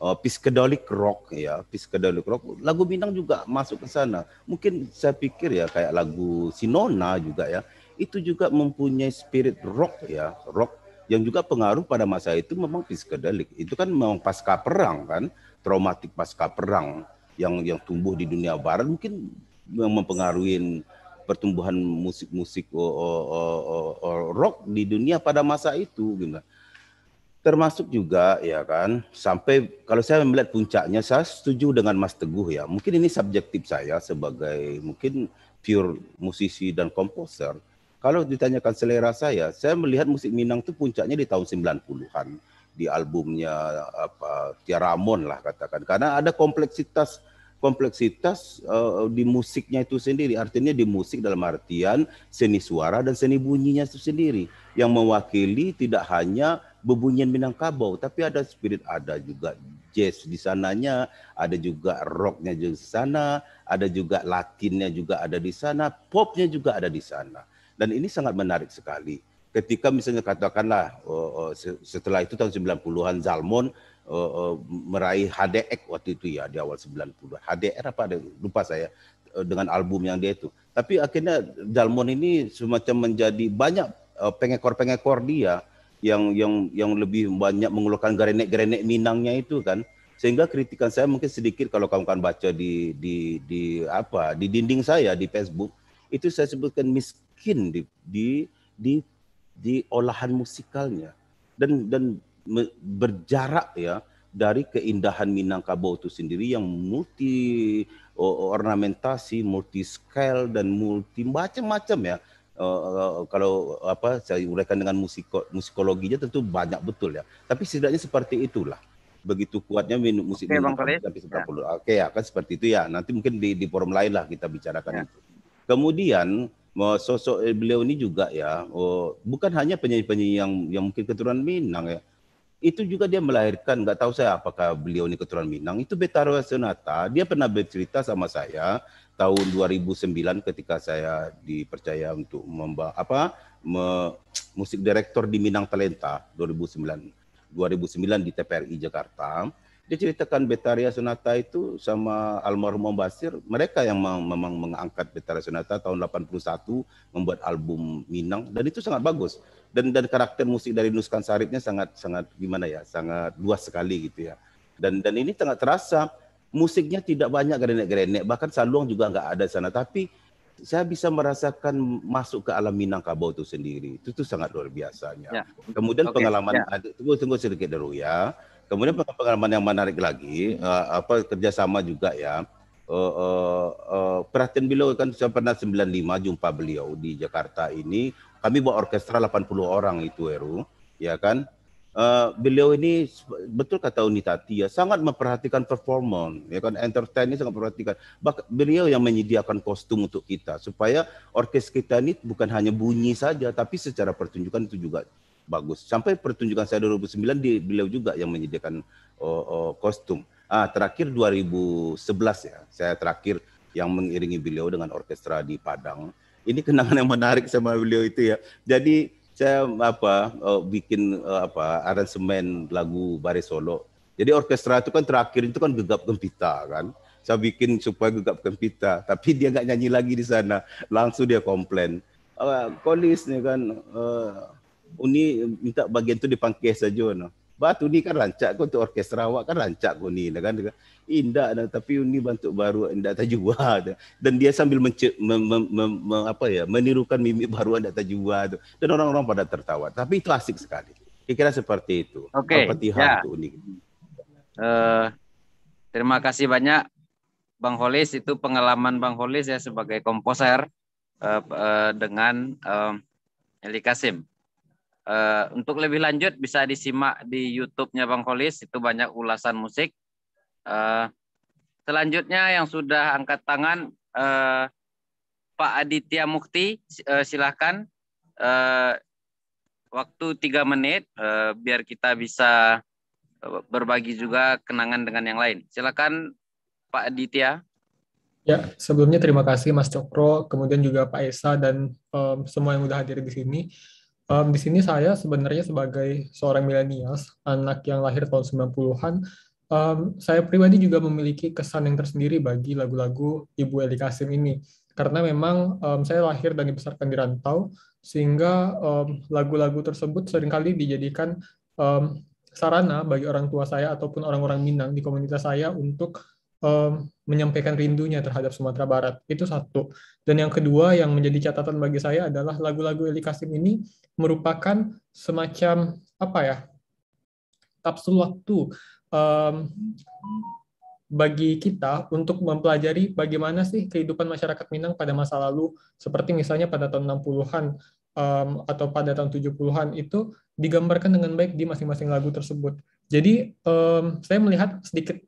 Speaker 10: uh, eh, psychedelic rock ya psychedelic rock lagu Minang juga masuk ke sana mungkin saya pikir ya kayak lagu Sinona juga ya itu juga mempunyai spirit rock ya rock yang juga pengaruh pada masa itu memang psychedelic itu kan memang pasca perang kan traumatik pasca perang yang yang tumbuh di dunia barat mungkin mempengaruhi pertumbuhan musik-musik oh, oh, oh, rock di dunia pada masa itu gimana gitu. termasuk juga ya kan sampai kalau saya melihat puncaknya saya setuju dengan Mas Teguh ya mungkin ini subjektif saya sebagai mungkin pure musisi dan komposer kalau ditanyakan selera saya saya melihat musik Minang itu puncaknya di tahun 90-an di albumnya apa Tiaramon lah katakan karena ada kompleksitas kompleksitas uh, di musiknya itu sendiri. Artinya di musik dalam artian seni suara dan seni bunyinya itu sendiri yang mewakili tidak hanya bebunyian Minangkabau, tapi ada spirit ada juga jazz di sananya, ada juga rocknya juga di sana, ada juga latinnya juga ada di sana, popnya juga ada di sana. Dan ini sangat menarik sekali. Ketika misalnya katakanlah eh, eh, setelah itu tahun 90-an Zalmon uh, uh, meraih HDX waktu itu ya di awal 90 HDR apa ada lupa saya uh, dengan album yang dia itu. Tapi akhirnya Dalmon ini semacam menjadi banyak uh, pengekor-pengekor dia yang yang yang lebih banyak mengeluarkan gerenek-gerenek Minangnya itu kan sehingga kritikan saya mungkin sedikit kalau kamu kan baca di di di apa di dinding saya di Facebook itu saya sebutkan miskin di di di di olahan musikalnya dan dan berjarak ya dari keindahan Minangkabau itu sendiri yang multi ornamentasi, multi scale dan multi macam-macam ya. Uh, kalau apa saya uraikan dengan musiko, musikologinya tentu banyak betul ya. Tapi setidaknya seperti itulah. Begitu kuatnya minum musik okay, Bang tapi ya. Oke ya kan seperti itu ya. Nanti mungkin di, di forum lain lah kita bicarakan ya. itu. Kemudian sosok beliau ini juga ya, oh, bukan hanya penyanyi-penyanyi yang yang mungkin keturunan Minang ya, itu juga dia melahirkan nggak tahu saya apakah beliau ini keturunan Minang itu Betaro senata dia pernah bercerita sama saya tahun 2009 ketika saya dipercaya untuk membawa apa me, musik direktur di Minang Talenta 2009 2009 di TPRI Jakarta dia ceritakan Betaria Sonata itu sama almarhum Basir, mereka yang memang mengangkat Betaria Sonata tahun 81 membuat album Minang dan itu sangat bagus. Dan dan karakter musik dari Nuskan Saripnya sangat sangat gimana ya, sangat luas sekali gitu ya. Dan dan ini sangat terasa musiknya tidak banyak grenek-grenek bahkan saluang juga nggak ada sana, tapi saya bisa merasakan masuk ke alam Minangkabau itu sendiri. Itu tuh sangat luar biasanya.
Speaker 6: Ya. Kemudian okay. pengalaman ya.
Speaker 10: tunggu tunggu sedikit dulu ya Kemudian pengalaman yang menarik lagi uh, apa kerjasama juga ya. Uh, uh, uh, perhatian beliau kan saya pernah 95 jumpa beliau di Jakarta ini kami bawa orkestra 80 orang itu Heru ya kan uh, beliau ini betul kata Unitati ya sangat memperhatikan performa, ya kan entertain ini sangat memperhatikan Bahkan beliau yang menyediakan kostum untuk kita supaya orkes kita ini bukan hanya bunyi saja tapi secara pertunjukan itu juga bagus. Sampai pertunjukan saya 2009 di, beliau juga yang menyediakan oh, oh, kostum. Ah, terakhir 2011 ya, saya terakhir yang mengiringi beliau dengan orkestra di Padang. Ini kenangan yang menarik sama beliau itu ya. Jadi saya apa oh, bikin oh, apa aransemen lagu Bare Solo. Jadi orkestra itu kan terakhir itu kan gegap gempita kan saya bikin supaya gegap gempita tapi dia nggak nyanyi lagi di sana langsung dia komplain uh, kolis nih kan uh, Uni eh, minta bagian tu dipangkir saja no. Batu ni kan rancak kau tu orkestra awak kan rancak kau ni kan. Eh, indah dah tapi Uni bantu baru indah tajua tu. Dan dia sambil menc- apa ya menirukan mimik baru indah tajua tu. Dan orang-orang pada tertawa. Tapi itu asik sekali. Kira-kira seperti itu. Oke. Okay. ya. unik.
Speaker 1: Uh, eh, terima kasih banyak Bang Holis itu pengalaman Bang Holis ya sebagai komposer uh, uh, dengan uh, Eli Kasim. Eh, untuk lebih lanjut bisa disimak di YouTube-nya Bang Kolis, itu banyak ulasan musik. Uh, selanjutnya yang sudah angkat tangan uh, Pak Aditya Mukti, uh, silahkan. Uh, waktu tiga menit, uh, biar kita bisa berbagi juga kenangan dengan yang lain. Silakan Pak Aditya.
Speaker 4: Ya, sebelumnya terima kasih Mas Cokro, kemudian juga Pak Esa dan um, semua yang sudah hadir di sini. Um, di sini saya sebenarnya sebagai seorang milenials, anak yang lahir tahun 90-an, um, saya pribadi juga memiliki kesan yang tersendiri bagi lagu-lagu Ibu Eli Kasim ini. Karena memang um, saya lahir dan dibesarkan di rantau, sehingga lagu lagu-lagu tersebut seringkali dijadikan um, sarana bagi orang tua saya ataupun orang-orang Minang di komunitas saya untuk um, menyampaikan rindunya terhadap Sumatera Barat. Itu satu. Dan yang kedua yang menjadi catatan bagi saya adalah lagu-lagu Eli Kasim ini merupakan semacam apa ya? kapsul waktu um, bagi kita untuk mempelajari bagaimana sih kehidupan masyarakat Minang pada masa lalu seperti misalnya pada tahun 60-an um, atau pada tahun 70-an itu digambarkan dengan baik di masing-masing lagu tersebut. Jadi um, saya melihat sedikit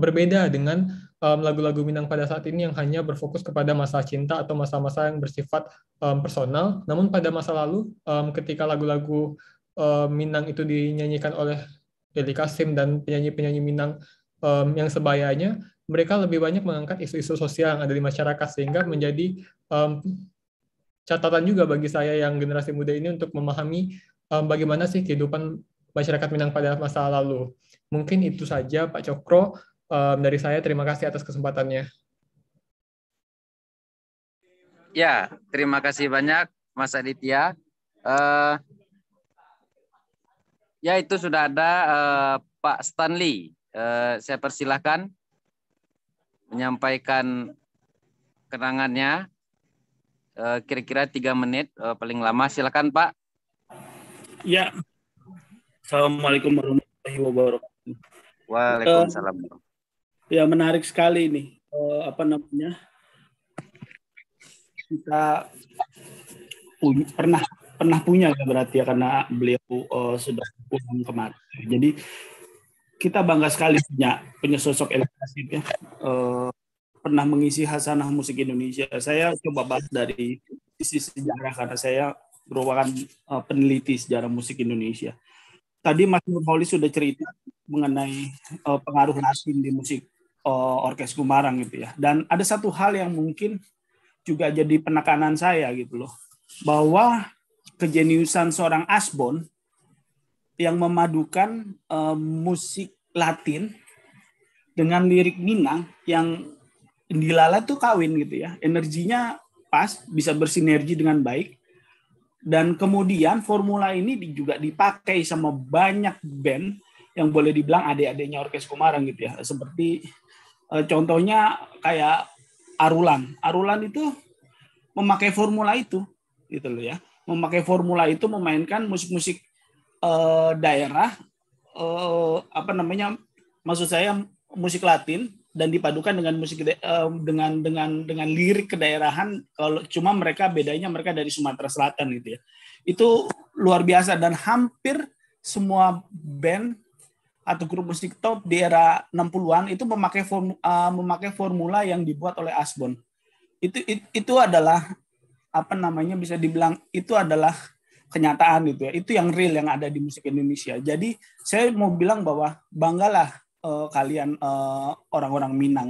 Speaker 4: berbeda dengan lagu um, lagu-lagu Minang pada saat ini yang hanya berfokus kepada masalah cinta atau masa-masa yang bersifat um, personal. Namun pada masa lalu, um, ketika lagu-lagu um, Minang itu dinyanyikan oleh Deli Kasim dan penyanyi-penyanyi Minang um, yang sebayanya, mereka lebih banyak mengangkat isu-isu sosial yang ada di masyarakat sehingga menjadi um, catatan juga bagi saya yang generasi muda ini untuk memahami um, bagaimana sih kehidupan masyarakat Minang pada masa lalu. Mungkin itu saja Pak Cokro um, dari saya terima kasih atas kesempatannya.
Speaker 1: Ya, terima kasih banyak Mas Aditya. Uh, ya itu sudah ada uh, Pak Stanley. Uh, saya persilahkan menyampaikan kenangannya kira-kira tiga -kira menit paling lama. Silakan Pak.
Speaker 6: Ya.
Speaker 11: Assalamualaikum warahmatullahi wabarakatuh. Waalaikumsalam. Uh, Ya menarik sekali ini uh, apa namanya kita pun pernah pernah punya ya berarti ya karena beliau uh, sudah pulang kemarin. Jadi kita bangga sekali punya punya sosok El ya uh, pernah mengisi hasanah musik Indonesia. Saya coba bahas dari sisi sejarah karena saya merupakan uh, peneliti sejarah musik Indonesia. Tadi Mas Nurholi sudah cerita mengenai uh, pengaruh Nasim di musik Eh, Orkes Gumarang gitu ya. Dan ada satu hal yang mungkin juga jadi penekanan saya gitu loh, bahwa kejeniusan seorang Asbon yang memadukan uh, musik Latin dengan lirik Minang yang dilala tuh kawin gitu ya. Energinya pas, bisa bersinergi dengan baik. Dan kemudian formula ini juga dipakai sama banyak band yang boleh dibilang adik-adiknya Orkes Kumarang gitu ya. Seperti E, contohnya kayak Arulan. Arulan itu memakai formula itu, gitu loh ya. Memakai formula itu memainkan musik-musik e, daerah, e, apa namanya, maksud saya musik Latin dan dipadukan dengan musik dengan dengan dengan lirik kedaerahan. Kalau cuma mereka bedanya mereka dari Sumatera Selatan gitu ya. Itu luar biasa dan hampir semua band atau grup musik top di era 60-an itu memakai form, uh, memakai formula yang dibuat oleh Asbon. Itu, itu itu adalah apa namanya bisa dibilang itu adalah kenyataan gitu ya. Itu yang real yang ada di musik Indonesia. Jadi saya mau bilang bahwa banggalah uh, kalian orang eh, orang-orang Minang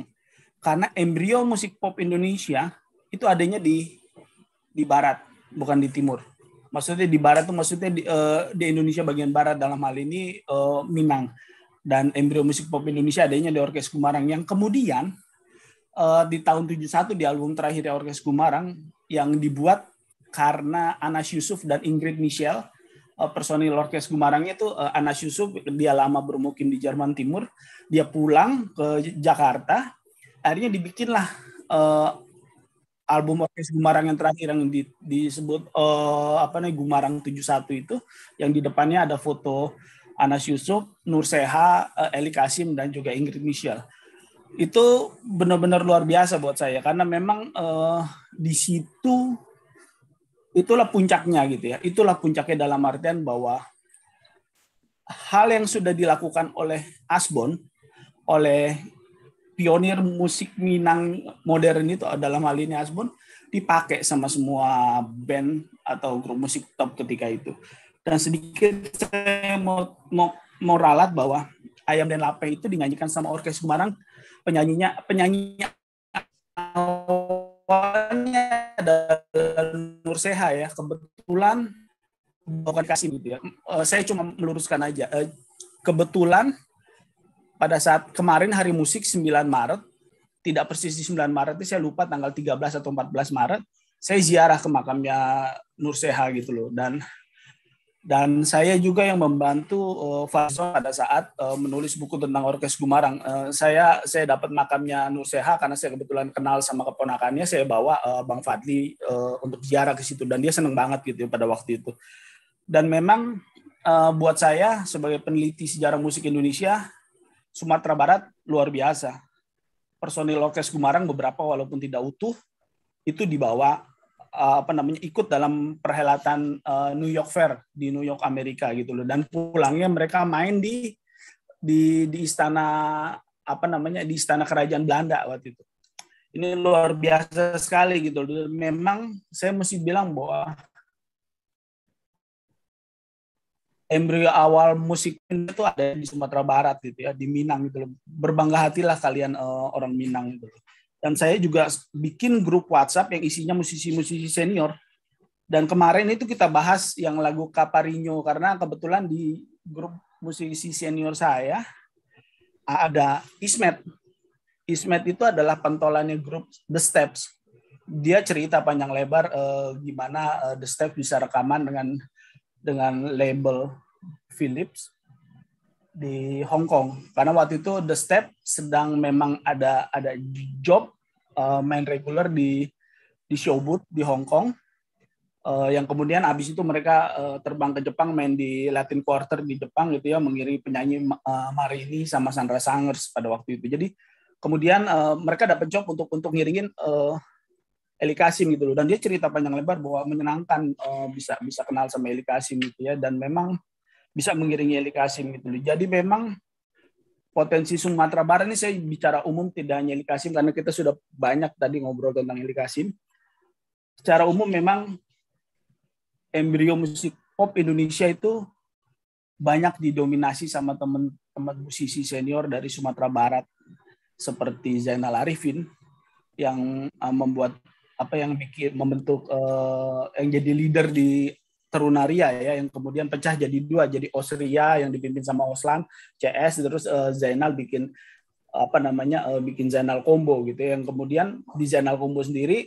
Speaker 11: karena embrio musik pop Indonesia itu adanya di di barat bukan di timur. Maksudnya di barat tuh maksudnya di, uh, di Indonesia bagian barat dalam hal ini uh, Minang dan embrio musik pop Indonesia adanya di Orkes Kumarang yang kemudian uh, di tahun 71 di album terakhir di Orkes Kumarang yang dibuat karena Anas Yusuf dan Ingrid Michel uh, eh, personil Orkes Gumarangnya itu uh, Anas Yusuf dia lama bermukim di Jerman Timur dia pulang ke Jakarta akhirnya dibikinlah uh, album Orkes Gumarang yang terakhir yang di, disebut uh, apa nih Gumarang 71 itu yang di depannya ada foto Anas Yusuf, Nur Seha, eh, Eli Kasim, dan juga Ingrid Michelle. Itu benar-benar luar biasa buat saya karena memang eh, di situ itulah puncaknya gitu ya. Itulah puncaknya dalam artian bahwa hal yang sudah dilakukan oleh Asbon, oleh pionir musik Minang modern itu dalam hal ini Asbon dipakai sama semua band atau grup musik top ketika itu. Dan sedikit saya mau, mau, mau ralat bahwa Ayam dan Lape itu dinyanyikan sama Orkes Semarang penyanyinya penyanyinya awalnya adalah Nur Seha ya. Kebetulan bukan kasih gitu ya. Eh, saya cuma meluruskan aja. Eh, kebetulan pada saat kemarin hari musik 9 Maret, tidak persis di 9 Maret, saya lupa tanggal 13 atau 14 Maret, saya ziarah ke makamnya Nur Seha gitu loh. Dan dan saya juga yang membantu uh, eh, Fason pada saat uh, menulis buku tentang Orkes Gumarang. Uh, saya saya dapat makamnya Nur Seha karena saya kebetulan kenal sama keponakannya, saya bawa uh, Bang Fadli uh, untuk ziarah ke situ dan dia seneng banget gitu ya pada waktu itu. Dan memang uh, buat saya sebagai peneliti sejarah musik Indonesia, Sumatera Barat luar biasa. Personil Orkes Gumarang beberapa walaupun tidak utuh itu dibawa Eh, apa namanya ikut dalam perhelatan eh, New York Fair di New York Amerika gitu loh dan pulangnya mereka main di di di istana apa namanya di istana kerajaan Belanda waktu itu ini luar biasa sekali gitu loh memang saya mesti bilang bahwa embrio awal musik itu ada di Sumatera Barat gitu ya di Minang gitu loh berbangga hatilah kalian uh, orang Minang gitu loh dan saya juga bikin grup WhatsApp yang isinya musisi-musisi senior. Dan kemarin itu kita bahas yang lagu Caparinho karena kebetulan di grup musisi senior saya ada Ismet. Ismet itu adalah pentolannya grup The Steps. Dia cerita panjang lebar eh, gimana eh, The Steps bisa rekaman dengan dengan label Philips di Hong Kong karena waktu itu The Step sedang memang ada ada job uh, main regular di di Showboot di Hong Kong uh, yang kemudian abis itu mereka uh, terbang ke Jepang main di Latin Quarter di Jepang gitu ya mengiringi penyanyi uh, Marini sama Sandra Sangers pada waktu itu jadi kemudian uh, mereka dapat job untuk untuk ngiringin uh, Eli Kasim gitu loh dan dia cerita panjang lebar bahwa menyenangkan uh, bisa bisa kenal sama Eli Kasim gitu ya dan memang bisa mengiringi Eli Kasim gitu loh. Jadi memang potensi Sumatera Barat ini saya bicara umum tidak hanya Eli Kasim karena kita sudah banyak tadi ngobrol tentang Eli Kasim. Secara umum memang embrio musik pop Indonesia itu banyak didominasi sama teman-teman musisi senior dari Sumatera Barat seperti Zainal Arifin yang eh, membuat apa yang bikin membentuk eh, yang jadi leader di Terunaria ya yang kemudian pecah jadi dua jadi Osria yang dipimpin sama Oslan CS terus uh, Zainal bikin apa namanya uh, bikin Zainal Combo gitu ya, yang kemudian di Zainal Combo sendiri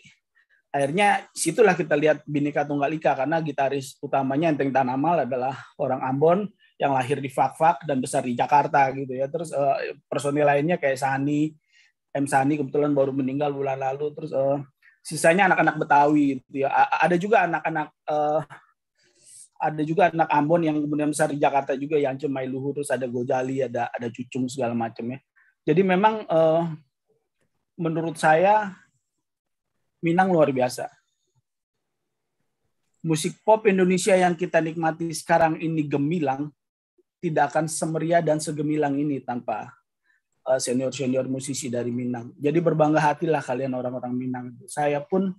Speaker 11: akhirnya situlah kita lihat Binika Tunggal Ika karena gitaris utamanya Enteng Tanamal adalah orang Ambon yang lahir di Fakfak dan besar di Jakarta gitu ya terus uh, personil lainnya kayak Sani M Sani kebetulan baru meninggal bulan lalu terus uh, sisanya anak-anak Betawi gitu ya A ada juga anak-anak uh, ada juga anak Ambon yang kemudian besar di Jakarta juga yang Cemai Luhur terus ada Gojali ada ada Cucung segala macam ya jadi memang uh, menurut saya Minang luar biasa musik pop Indonesia yang kita nikmati sekarang ini gemilang tidak akan semeriah dan segemilang ini tanpa eh, senior-senior musisi dari Minang. Jadi berbangga hatilah kalian orang-orang Minang. Saya pun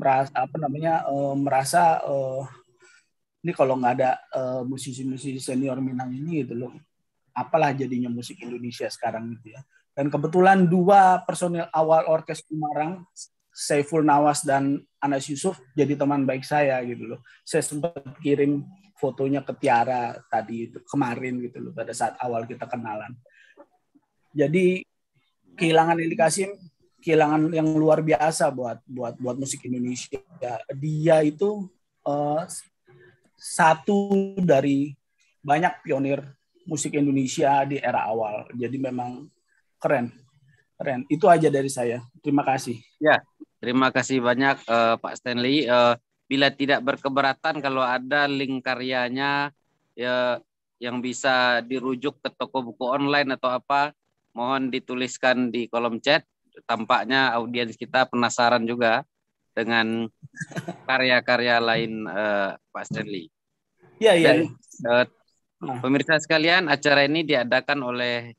Speaker 11: merasa apa namanya eh, merasa ini kalau nggak ada eh, musisi-musisi senior Minang ini gitu loh apalah jadinya musik Indonesia sekarang gitu ya dan kebetulan dua personil awal orkes Semarang Saiful Nawas dan Anas Yusuf jadi teman baik saya gitu loh saya sempat kirim fotonya ke Tiara tadi kemarin gitu loh pada saat awal kita kenalan jadi kehilangan Eli Kasim kehilangan yang luar biasa buat buat buat musik Indonesia dia itu uh, satu dari banyak pionir musik Indonesia di era awal. Jadi memang keren. Keren. Itu aja dari saya. Terima kasih.
Speaker 1: Ya, terima kasih banyak uh, Pak Stanley. Uh, bila tidak berkeberatan kalau ada link karyanya ya yang bisa dirujuk ke toko buku online atau apa, mohon dituliskan di kolom chat. Tampaknya audiens kita penasaran juga dengan karya-karya lain uh, Pak Stanley. Iya, iya. Dan uh, pemirsa sekalian, acara ini diadakan oleh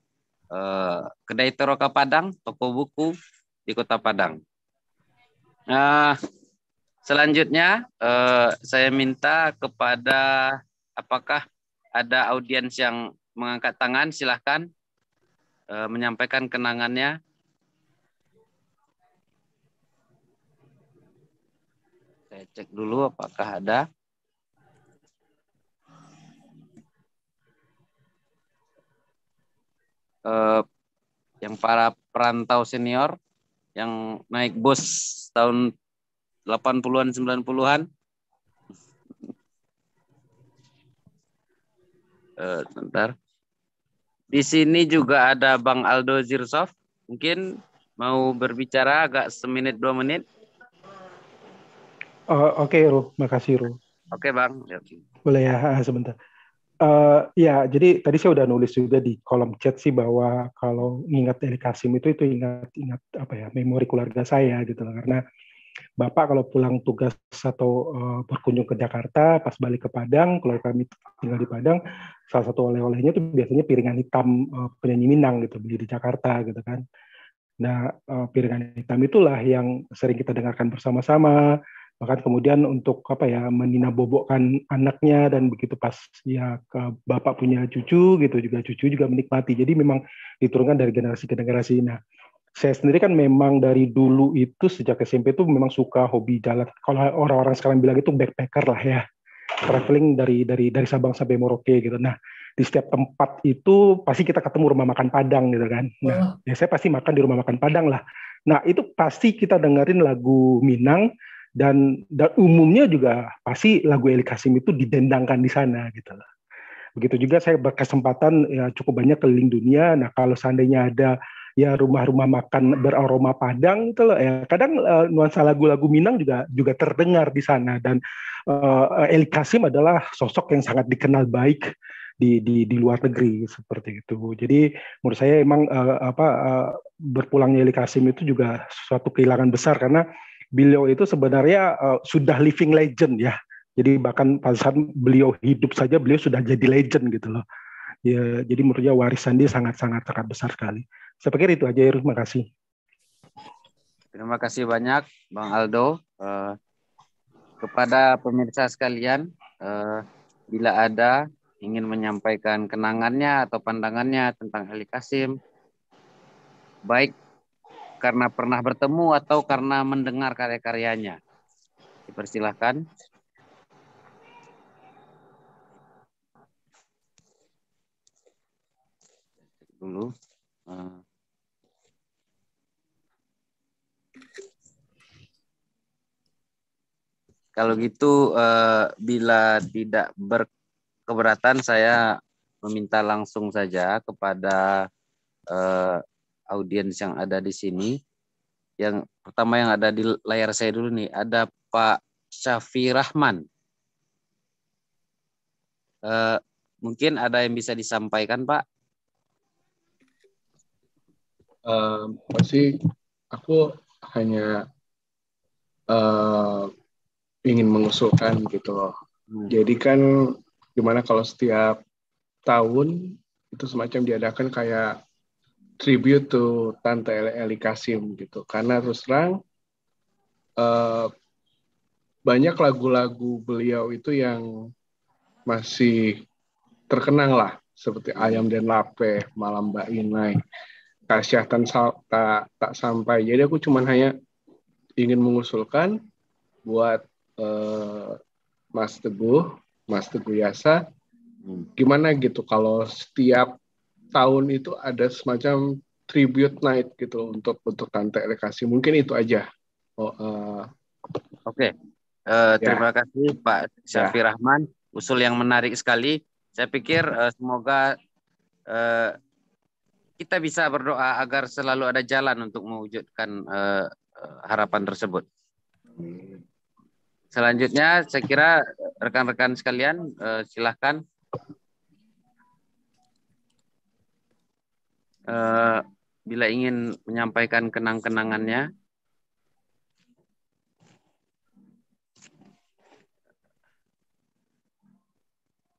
Speaker 1: uh, Kedai Teroka Padang, toko buku di Kota Padang. Uh, selanjutnya, uh, saya minta kepada apakah ada audiens yang mengangkat tangan, silahkan uh, menyampaikan kenangannya Saya cek dulu apakah ada. Eh, yang para perantau senior yang naik bus tahun 80-an 90-an. Eh, Di sini juga ada Bang Aldo Zirsof. Mungkin mau berbicara agak seminit dua menit.
Speaker 8: Oh, Oke, okay, Ru. Makasih, Ru. Oke,
Speaker 1: okay, Bang. Ya.
Speaker 8: Boleh ya, sebentar. Uh, ya, jadi tadi saya udah nulis juga di kolom chat sih bahwa kalau ingat Eli Kasim itu itu ingat-ingat apa ya memori keluarga saya gitu loh karena bapak kalau pulang tugas atau uh, berkunjung ke Jakarta pas balik ke Padang kalau kami tinggal di Padang salah satu oleh-olehnya itu biasanya piringan hitam uh, penyanyi Minang gitu beli di Jakarta gitu kan. Nah uh, piringan hitam itulah yang sering kita dengarkan bersama-sama bahkan kemudian untuk apa ya menina bobokkan anaknya dan begitu pas ya ke bapak punya cucu gitu juga cucu juga menikmati jadi memang diturunkan dari generasi ke generasi nah saya sendiri kan memang dari dulu itu sejak SMP itu memang suka hobi jalan kalau orang-orang sekarang bilang itu backpacker lah ya traveling dari dari dari Sabang sampai Merauke gitu nah di setiap tempat itu pasti kita ketemu rumah makan Padang gitu kan. Nah, ya saya pasti makan di rumah makan Padang lah. Nah, itu pasti kita dengerin lagu Minang dan dan umumnya juga pasti lagu Eli Kasim itu didendangkan di sana gitu loh. Begitu juga saya berkesempatan ya cukup banyak keliling dunia. Nah, kalau seandainya ada ya rumah-rumah makan beraroma Padang gitu loh ya. Kadang uh, nuansa lagu-lagu Minang juga juga terdengar di sana dan uh, Eli Kasim adalah sosok yang sangat dikenal baik di di di luar negeri seperti itu. Jadi menurut saya emang uh, apa uh, berpulangnya Eli Kasim itu juga suatu kehilangan besar karena beliau itu sebenarnya uh, sudah living legend ya. Jadi bahkan pada saat beliau hidup saja beliau sudah jadi legend gitu loh. Ya, jadi menurutnya warisan dia sangat-sangat sangat besar sekali. Saya pikir itu aja ya, terima kasih.
Speaker 1: Terima kasih banyak Bang Aldo. Uh, kepada pemirsa sekalian, uh, bila ada ingin menyampaikan kenangannya atau pandangannya tentang Ali Kasim, baik karena pernah bertemu atau karena mendengar karya-karyanya? Dipersilahkan. Dulu. Eh. Kalau gitu, eh, bila tidak berkeberatan, saya meminta langsung saja kepada eh, audiens yang ada di sini. Yang pertama yang ada di layar saya dulu nih, ada Pak Syafi Rahman. Uh, mungkin ada yang bisa disampaikan
Speaker 4: Pak? Uh, masih aku hanya uh, ingin mengusulkan
Speaker 8: gitu loh. Hmm. Jadi kan gimana kalau setiap tahun itu semacam diadakan kayak tribute to Tante Eli Kasim gitu karena terus terang uh, banyak lagu-lagu beliau itu yang masih terkenang lah seperti Ayam dan Lape, Malam Mbak Inai, Kasyatan tak tak sampai. Jadi aku cuman hanya ingin mengusulkan buat uh, Mas Teguh, Mas Teguh Yasa, hmm. gimana gitu kalau setiap tahun itu ada semacam tribute night gitu untuk untuk Tante Rekasi. Mungkin itu aja. Oh, uh, Oke. Okay. Uh, eh, ya. terima kasih Pak Syafi ya. Rahman.
Speaker 1: Usul yang menarik sekali. Saya pikir uh, semoga uh, kita bisa berdoa agar selalu ada jalan untuk mewujudkan uh, harapan tersebut. Selanjutnya saya kira rekan-rekan sekalian uh, silahkan uh, bila ingin menyampaikan kenang-kenangannya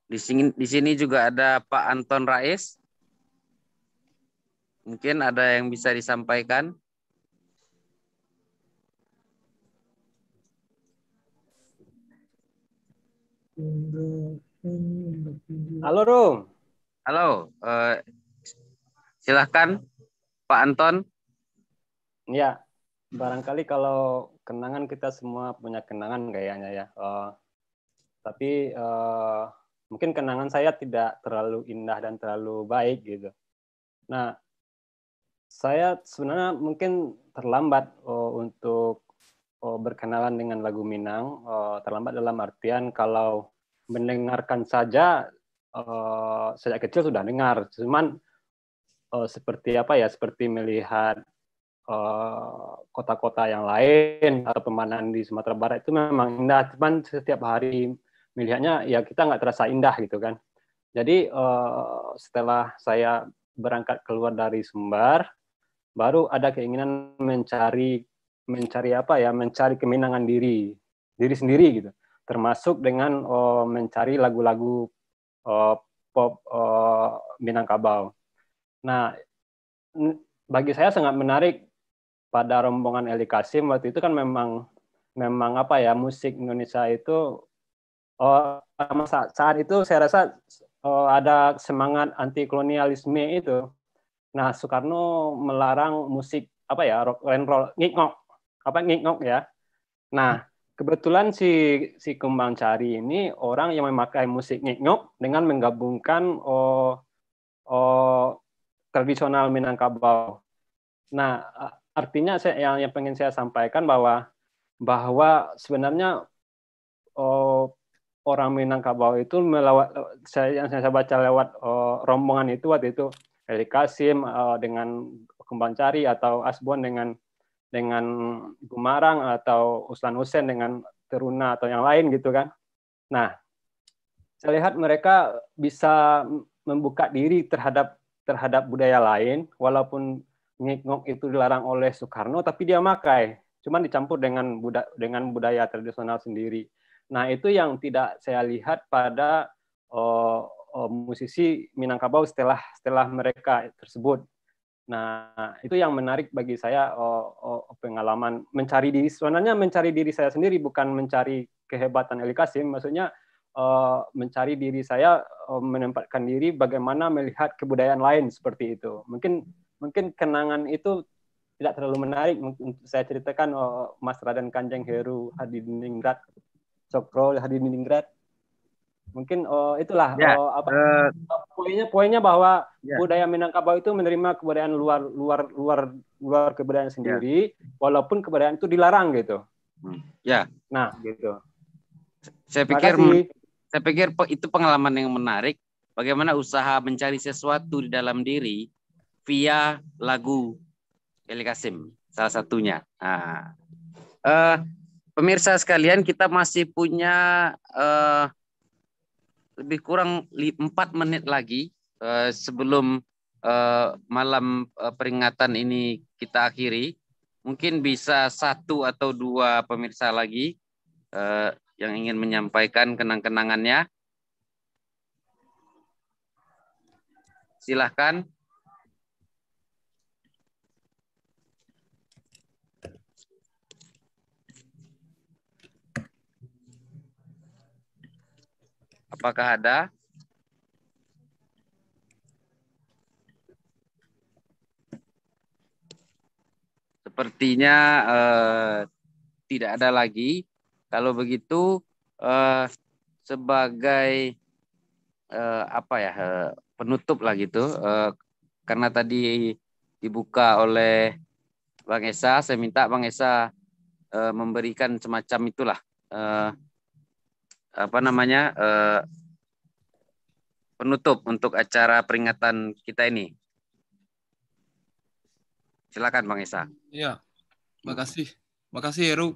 Speaker 1: Di sini, di sini juga ada Pak Anton Rais. Mungkin ada yang bisa disampaikan.
Speaker 9: Halo, Rom Halo,
Speaker 1: uh, Silahkan Pak Anton.
Speaker 12: Ya, barangkali kalau kenangan kita semua punya kenangan kayaknya ya. Uh, tapi uh, mungkin kenangan saya tidak terlalu indah dan terlalu baik gitu. Nah, saya sebenarnya mungkin terlambat uh, untuk uh, berkenalan dengan lagu Minang. Uh, terlambat dalam artian kalau mendengarkan saja uh, sejak kecil sudah dengar, cuman uh, seperti apa ya seperti melihat eh, kota-kota uh, yang lain atau pemandangan di Sumatera Barat itu memang indah cuman setiap hari melihatnya ya kita nggak terasa indah gitu kan jadi uh, setelah saya berangkat keluar dari Sumbar baru ada keinginan mencari mencari apa ya mencari kemenangan diri diri sendiri gitu termasuk dengan uh, mencari lagu-lagu uh, pop uh, Minangkabau Nah, bagi saya sangat menarik pada rombongan Eli Kasim waktu itu kan memang memang apa ya musik Indonesia itu oh, masa saat itu saya rasa oh, ada semangat anti kolonialisme itu. Nah Soekarno melarang musik apa ya rock and roll ngikok apa ngikok ya. Nah kebetulan si si Kumbang Cari ini orang yang memakai musik ngikok dengan menggabungkan oh, oh tradisional Minangkabau. Nah, artinya saya, yang, yang pengen saya sampaikan bahwa bahwa sebenarnya oh, orang Minangkabau itu melawat saya yang saya baca lewat oh, rombongan itu waktu itu Eli Kasim oh, dengan Kembang Cari atau Asbon dengan dengan Gumarang atau Uslan Husen dengan Teruna atau yang lain gitu kan. Nah, saya lihat mereka bisa membuka diri terhadap terhadap budaya lain, walaupun ngik-ngok itu dilarang oleh Soekarno, tapi dia makai, cuman dicampur dengan buda dengan budaya tradisional sendiri. Nah itu yang tidak saya lihat pada uh, uh, musisi Minangkabau setelah setelah mereka tersebut. Nah itu yang menarik bagi saya uh, uh, pengalaman mencari diri. Sebenarnya mencari diri saya sendiri bukan mencari kehebatan Eli Kasim, maksudnya Eh, mencari diri saya eh, menempatkan diri bagaimana melihat kebudayaan lain seperti itu. Mungkin mungkin kenangan itu tidak terlalu menarik untuk saya ceritakan oh, Mas Raden Kanjeng Heru Hadiningrat Cokro Hadiningrat mungkin oh, itulah yeah. oh, apa uh, poinnya poinnya bahwa yeah. budaya Minangkabau itu menerima kebudayaan luar luar luar luar kebudayaan sendiri yeah. walaupun kebudayaan itu dilarang gitu
Speaker 1: hmm. ya nah gitu saya pikir saya pikir itu pengalaman yang menarik. Bagaimana usaha mencari sesuatu di dalam diri via lagu Eli Kasim, salah satunya. Nah. Uh, pemirsa sekalian, kita masih punya uh, lebih kurang empat menit lagi uh, sebelum uh, malam uh, peringatan ini kita akhiri. Mungkin bisa satu atau dua pemirsa lagi uh, yang ingin menyampaikan kenang-kenangannya? Silahkan. Apakah ada? Sepertinya eh, tidak ada lagi. Kalau begitu uh, sebagai uh, apa ya uh, penutup lah gitu uh, karena tadi dibuka oleh Bang Esa, saya minta Bang Esa uh, memberikan semacam itulah uh, apa namanya uh, penutup untuk acara peringatan
Speaker 2: kita ini. Silakan Bang Esa.
Speaker 4: Ya, terima
Speaker 2: kasih, terima kasih Heru.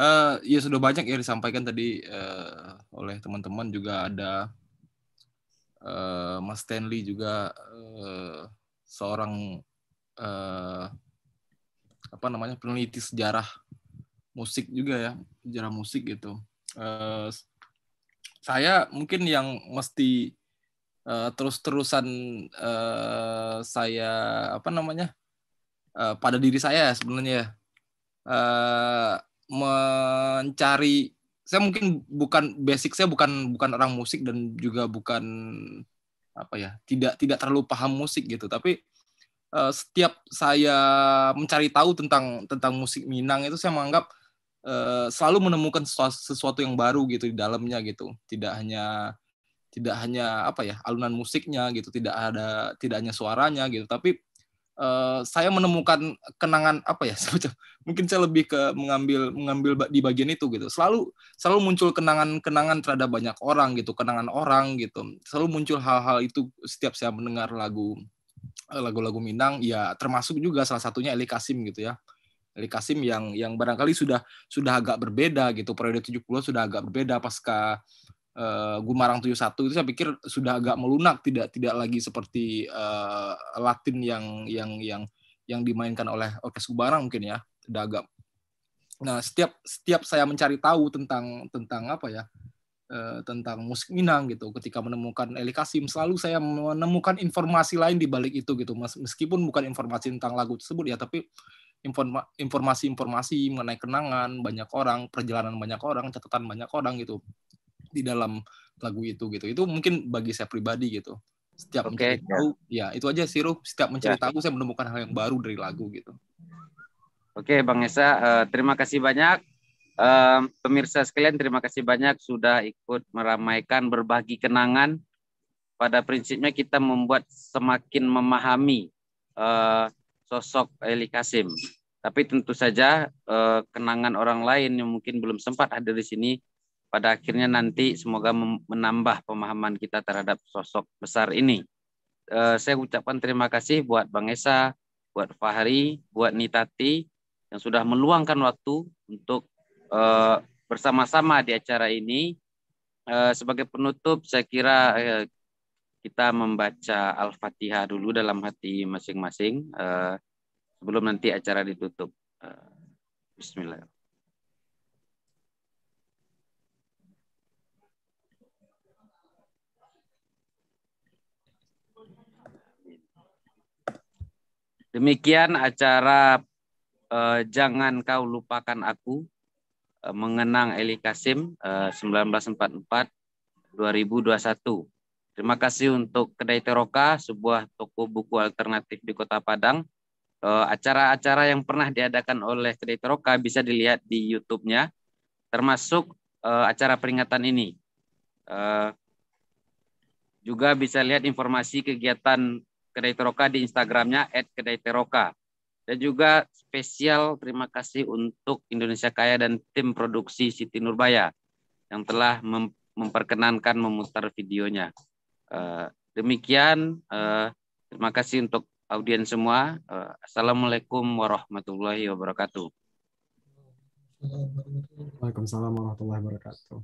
Speaker 2: Eh, ya sudah banyak yang disampaikan tadi uh, oleh teman-teman juga ada uh, Mas Stanley juga uh, seorang uh, apa namanya peneliti sejarah musik juga ya sejarah musik gitu. Uh, saya mungkin yang mesti uh, terus-terusan uh, saya apa namanya uh, pada diri saya sebenarnya uh, mencari saya mungkin bukan basic saya bukan bukan orang musik dan juga bukan apa ya tidak tidak terlalu paham musik gitu tapi uh, setiap saya mencari tahu tentang tentang musik Minang itu saya menganggap uh, selalu menemukan sesuatu, sesuatu yang baru gitu di dalamnya gitu tidak hanya tidak hanya apa ya alunan musiknya gitu tidak ada tidak hanya suaranya gitu tapi Eh, saya menemukan kenangan apa ya semacam ya, mungkin saya lebih ke mengambil mengambil di bagian itu gitu selalu selalu muncul kenangan-kenangan terhadap banyak orang gitu kenangan orang gitu selalu muncul hal-hal itu setiap saya mendengar lagu eh, lagu-lagu Minang ya termasuk juga salah satunya Eli Kasim gitu ya Eli Kasim yang yang barangkali sudah sudah agak berbeda gitu periode 70 sudah agak berbeda pasca uh, Gumarang 71 itu saya pikir sudah agak melunak tidak tidak lagi seperti uh, Latin yang yang yang yang dimainkan oleh Orkes Gumarang mungkin ya sudah agak nah setiap setiap saya mencari tahu tentang tentang apa ya eh, tentang musik Minang gitu ketika menemukan Eli Kasim selalu saya menemukan informasi lain di balik itu gitu meskipun bukan informasi tentang lagu tersebut ya tapi informasi-informasi mengenai kenangan banyak orang perjalanan banyak orang catatan banyak orang gitu di dalam lagu itu gitu. Itu mungkin bagi saya pribadi gitu. Setiap okay, mencari ya. tahu, ya itu aja sih Ruh. Setiap mencari ya. tahu saya menemukan hal yang baru dari lagu gitu.
Speaker 1: Oke, Bang Esa, uh, terima kasih banyak. Uh, pemirsa sekalian, terima kasih banyak sudah ikut meramaikan berbagi kenangan. Pada prinsipnya kita membuat semakin memahami uh, sosok Eli Kasim. Tapi tentu saja uh, kenangan orang lain yang mungkin belum sempat hadir di sini pada akhirnya nanti semoga menambah pemahaman kita terhadap sosok besar ini. Uh, saya ucapkan terima kasih buat Bang Esa, buat Fahri, buat Nitati yang sudah meluangkan waktu untuk uh, bersama-sama di acara ini. Uh, sebagai penutup, saya kira kita membaca Al-Fatihah dulu dalam hati masing-masing sebelum nanti acara ditutup.
Speaker 6: Bismillahirrahmanirrahim.
Speaker 1: Demikian acara eh, Jangan Kau Lupakan Aku eh, mengenang Eli Kasim eh, 1944-2021. Terima kasih untuk Kedai Teroka, sebuah toko buku alternatif di Kota Padang. Eh, acara-acara eh, yang pernah diadakan oleh Kedai Teroka bisa dilihat di YouTube-nya, termasuk eh, acara peringatan ini. Eh, juga bisa lihat informasi kegiatan Kedai Teroka di Instagramnya @kedai_teroka dan juga spesial terima kasih untuk Indonesia Kaya dan tim produksi Siti Nurbaya yang telah mem memperkenankan memutar videonya. Uh, demikian, uh, terima kasih untuk audiens semua. Uh, Assalamualaikum warahmatullahi wabarakatuh. Waalaikumsalam warahmatullahi wabarakatuh.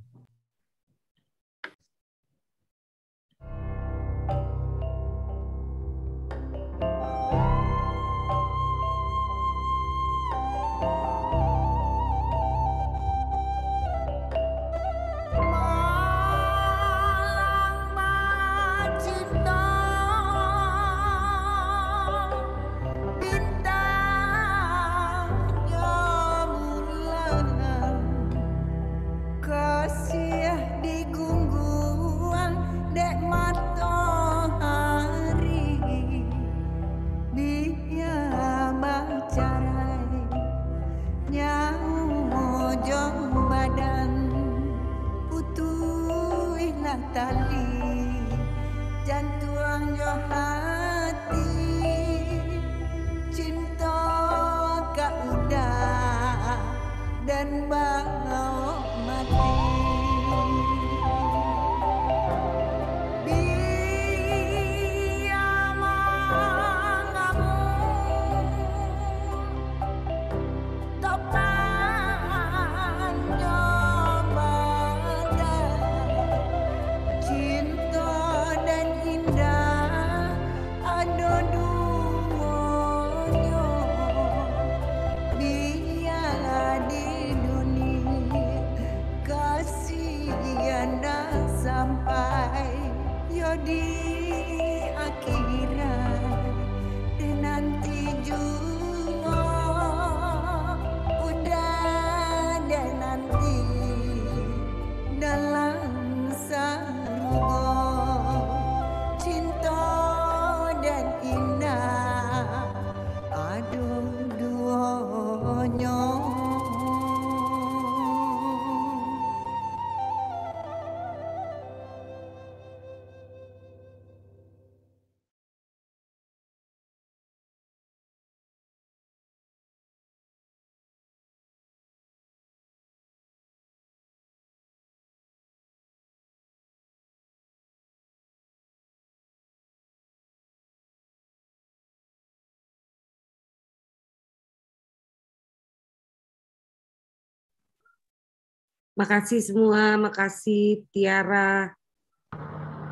Speaker 6: Makasih semua,
Speaker 5: makasih Tiara,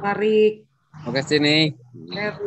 Speaker 5: Farik.
Speaker 6: Makasih nih.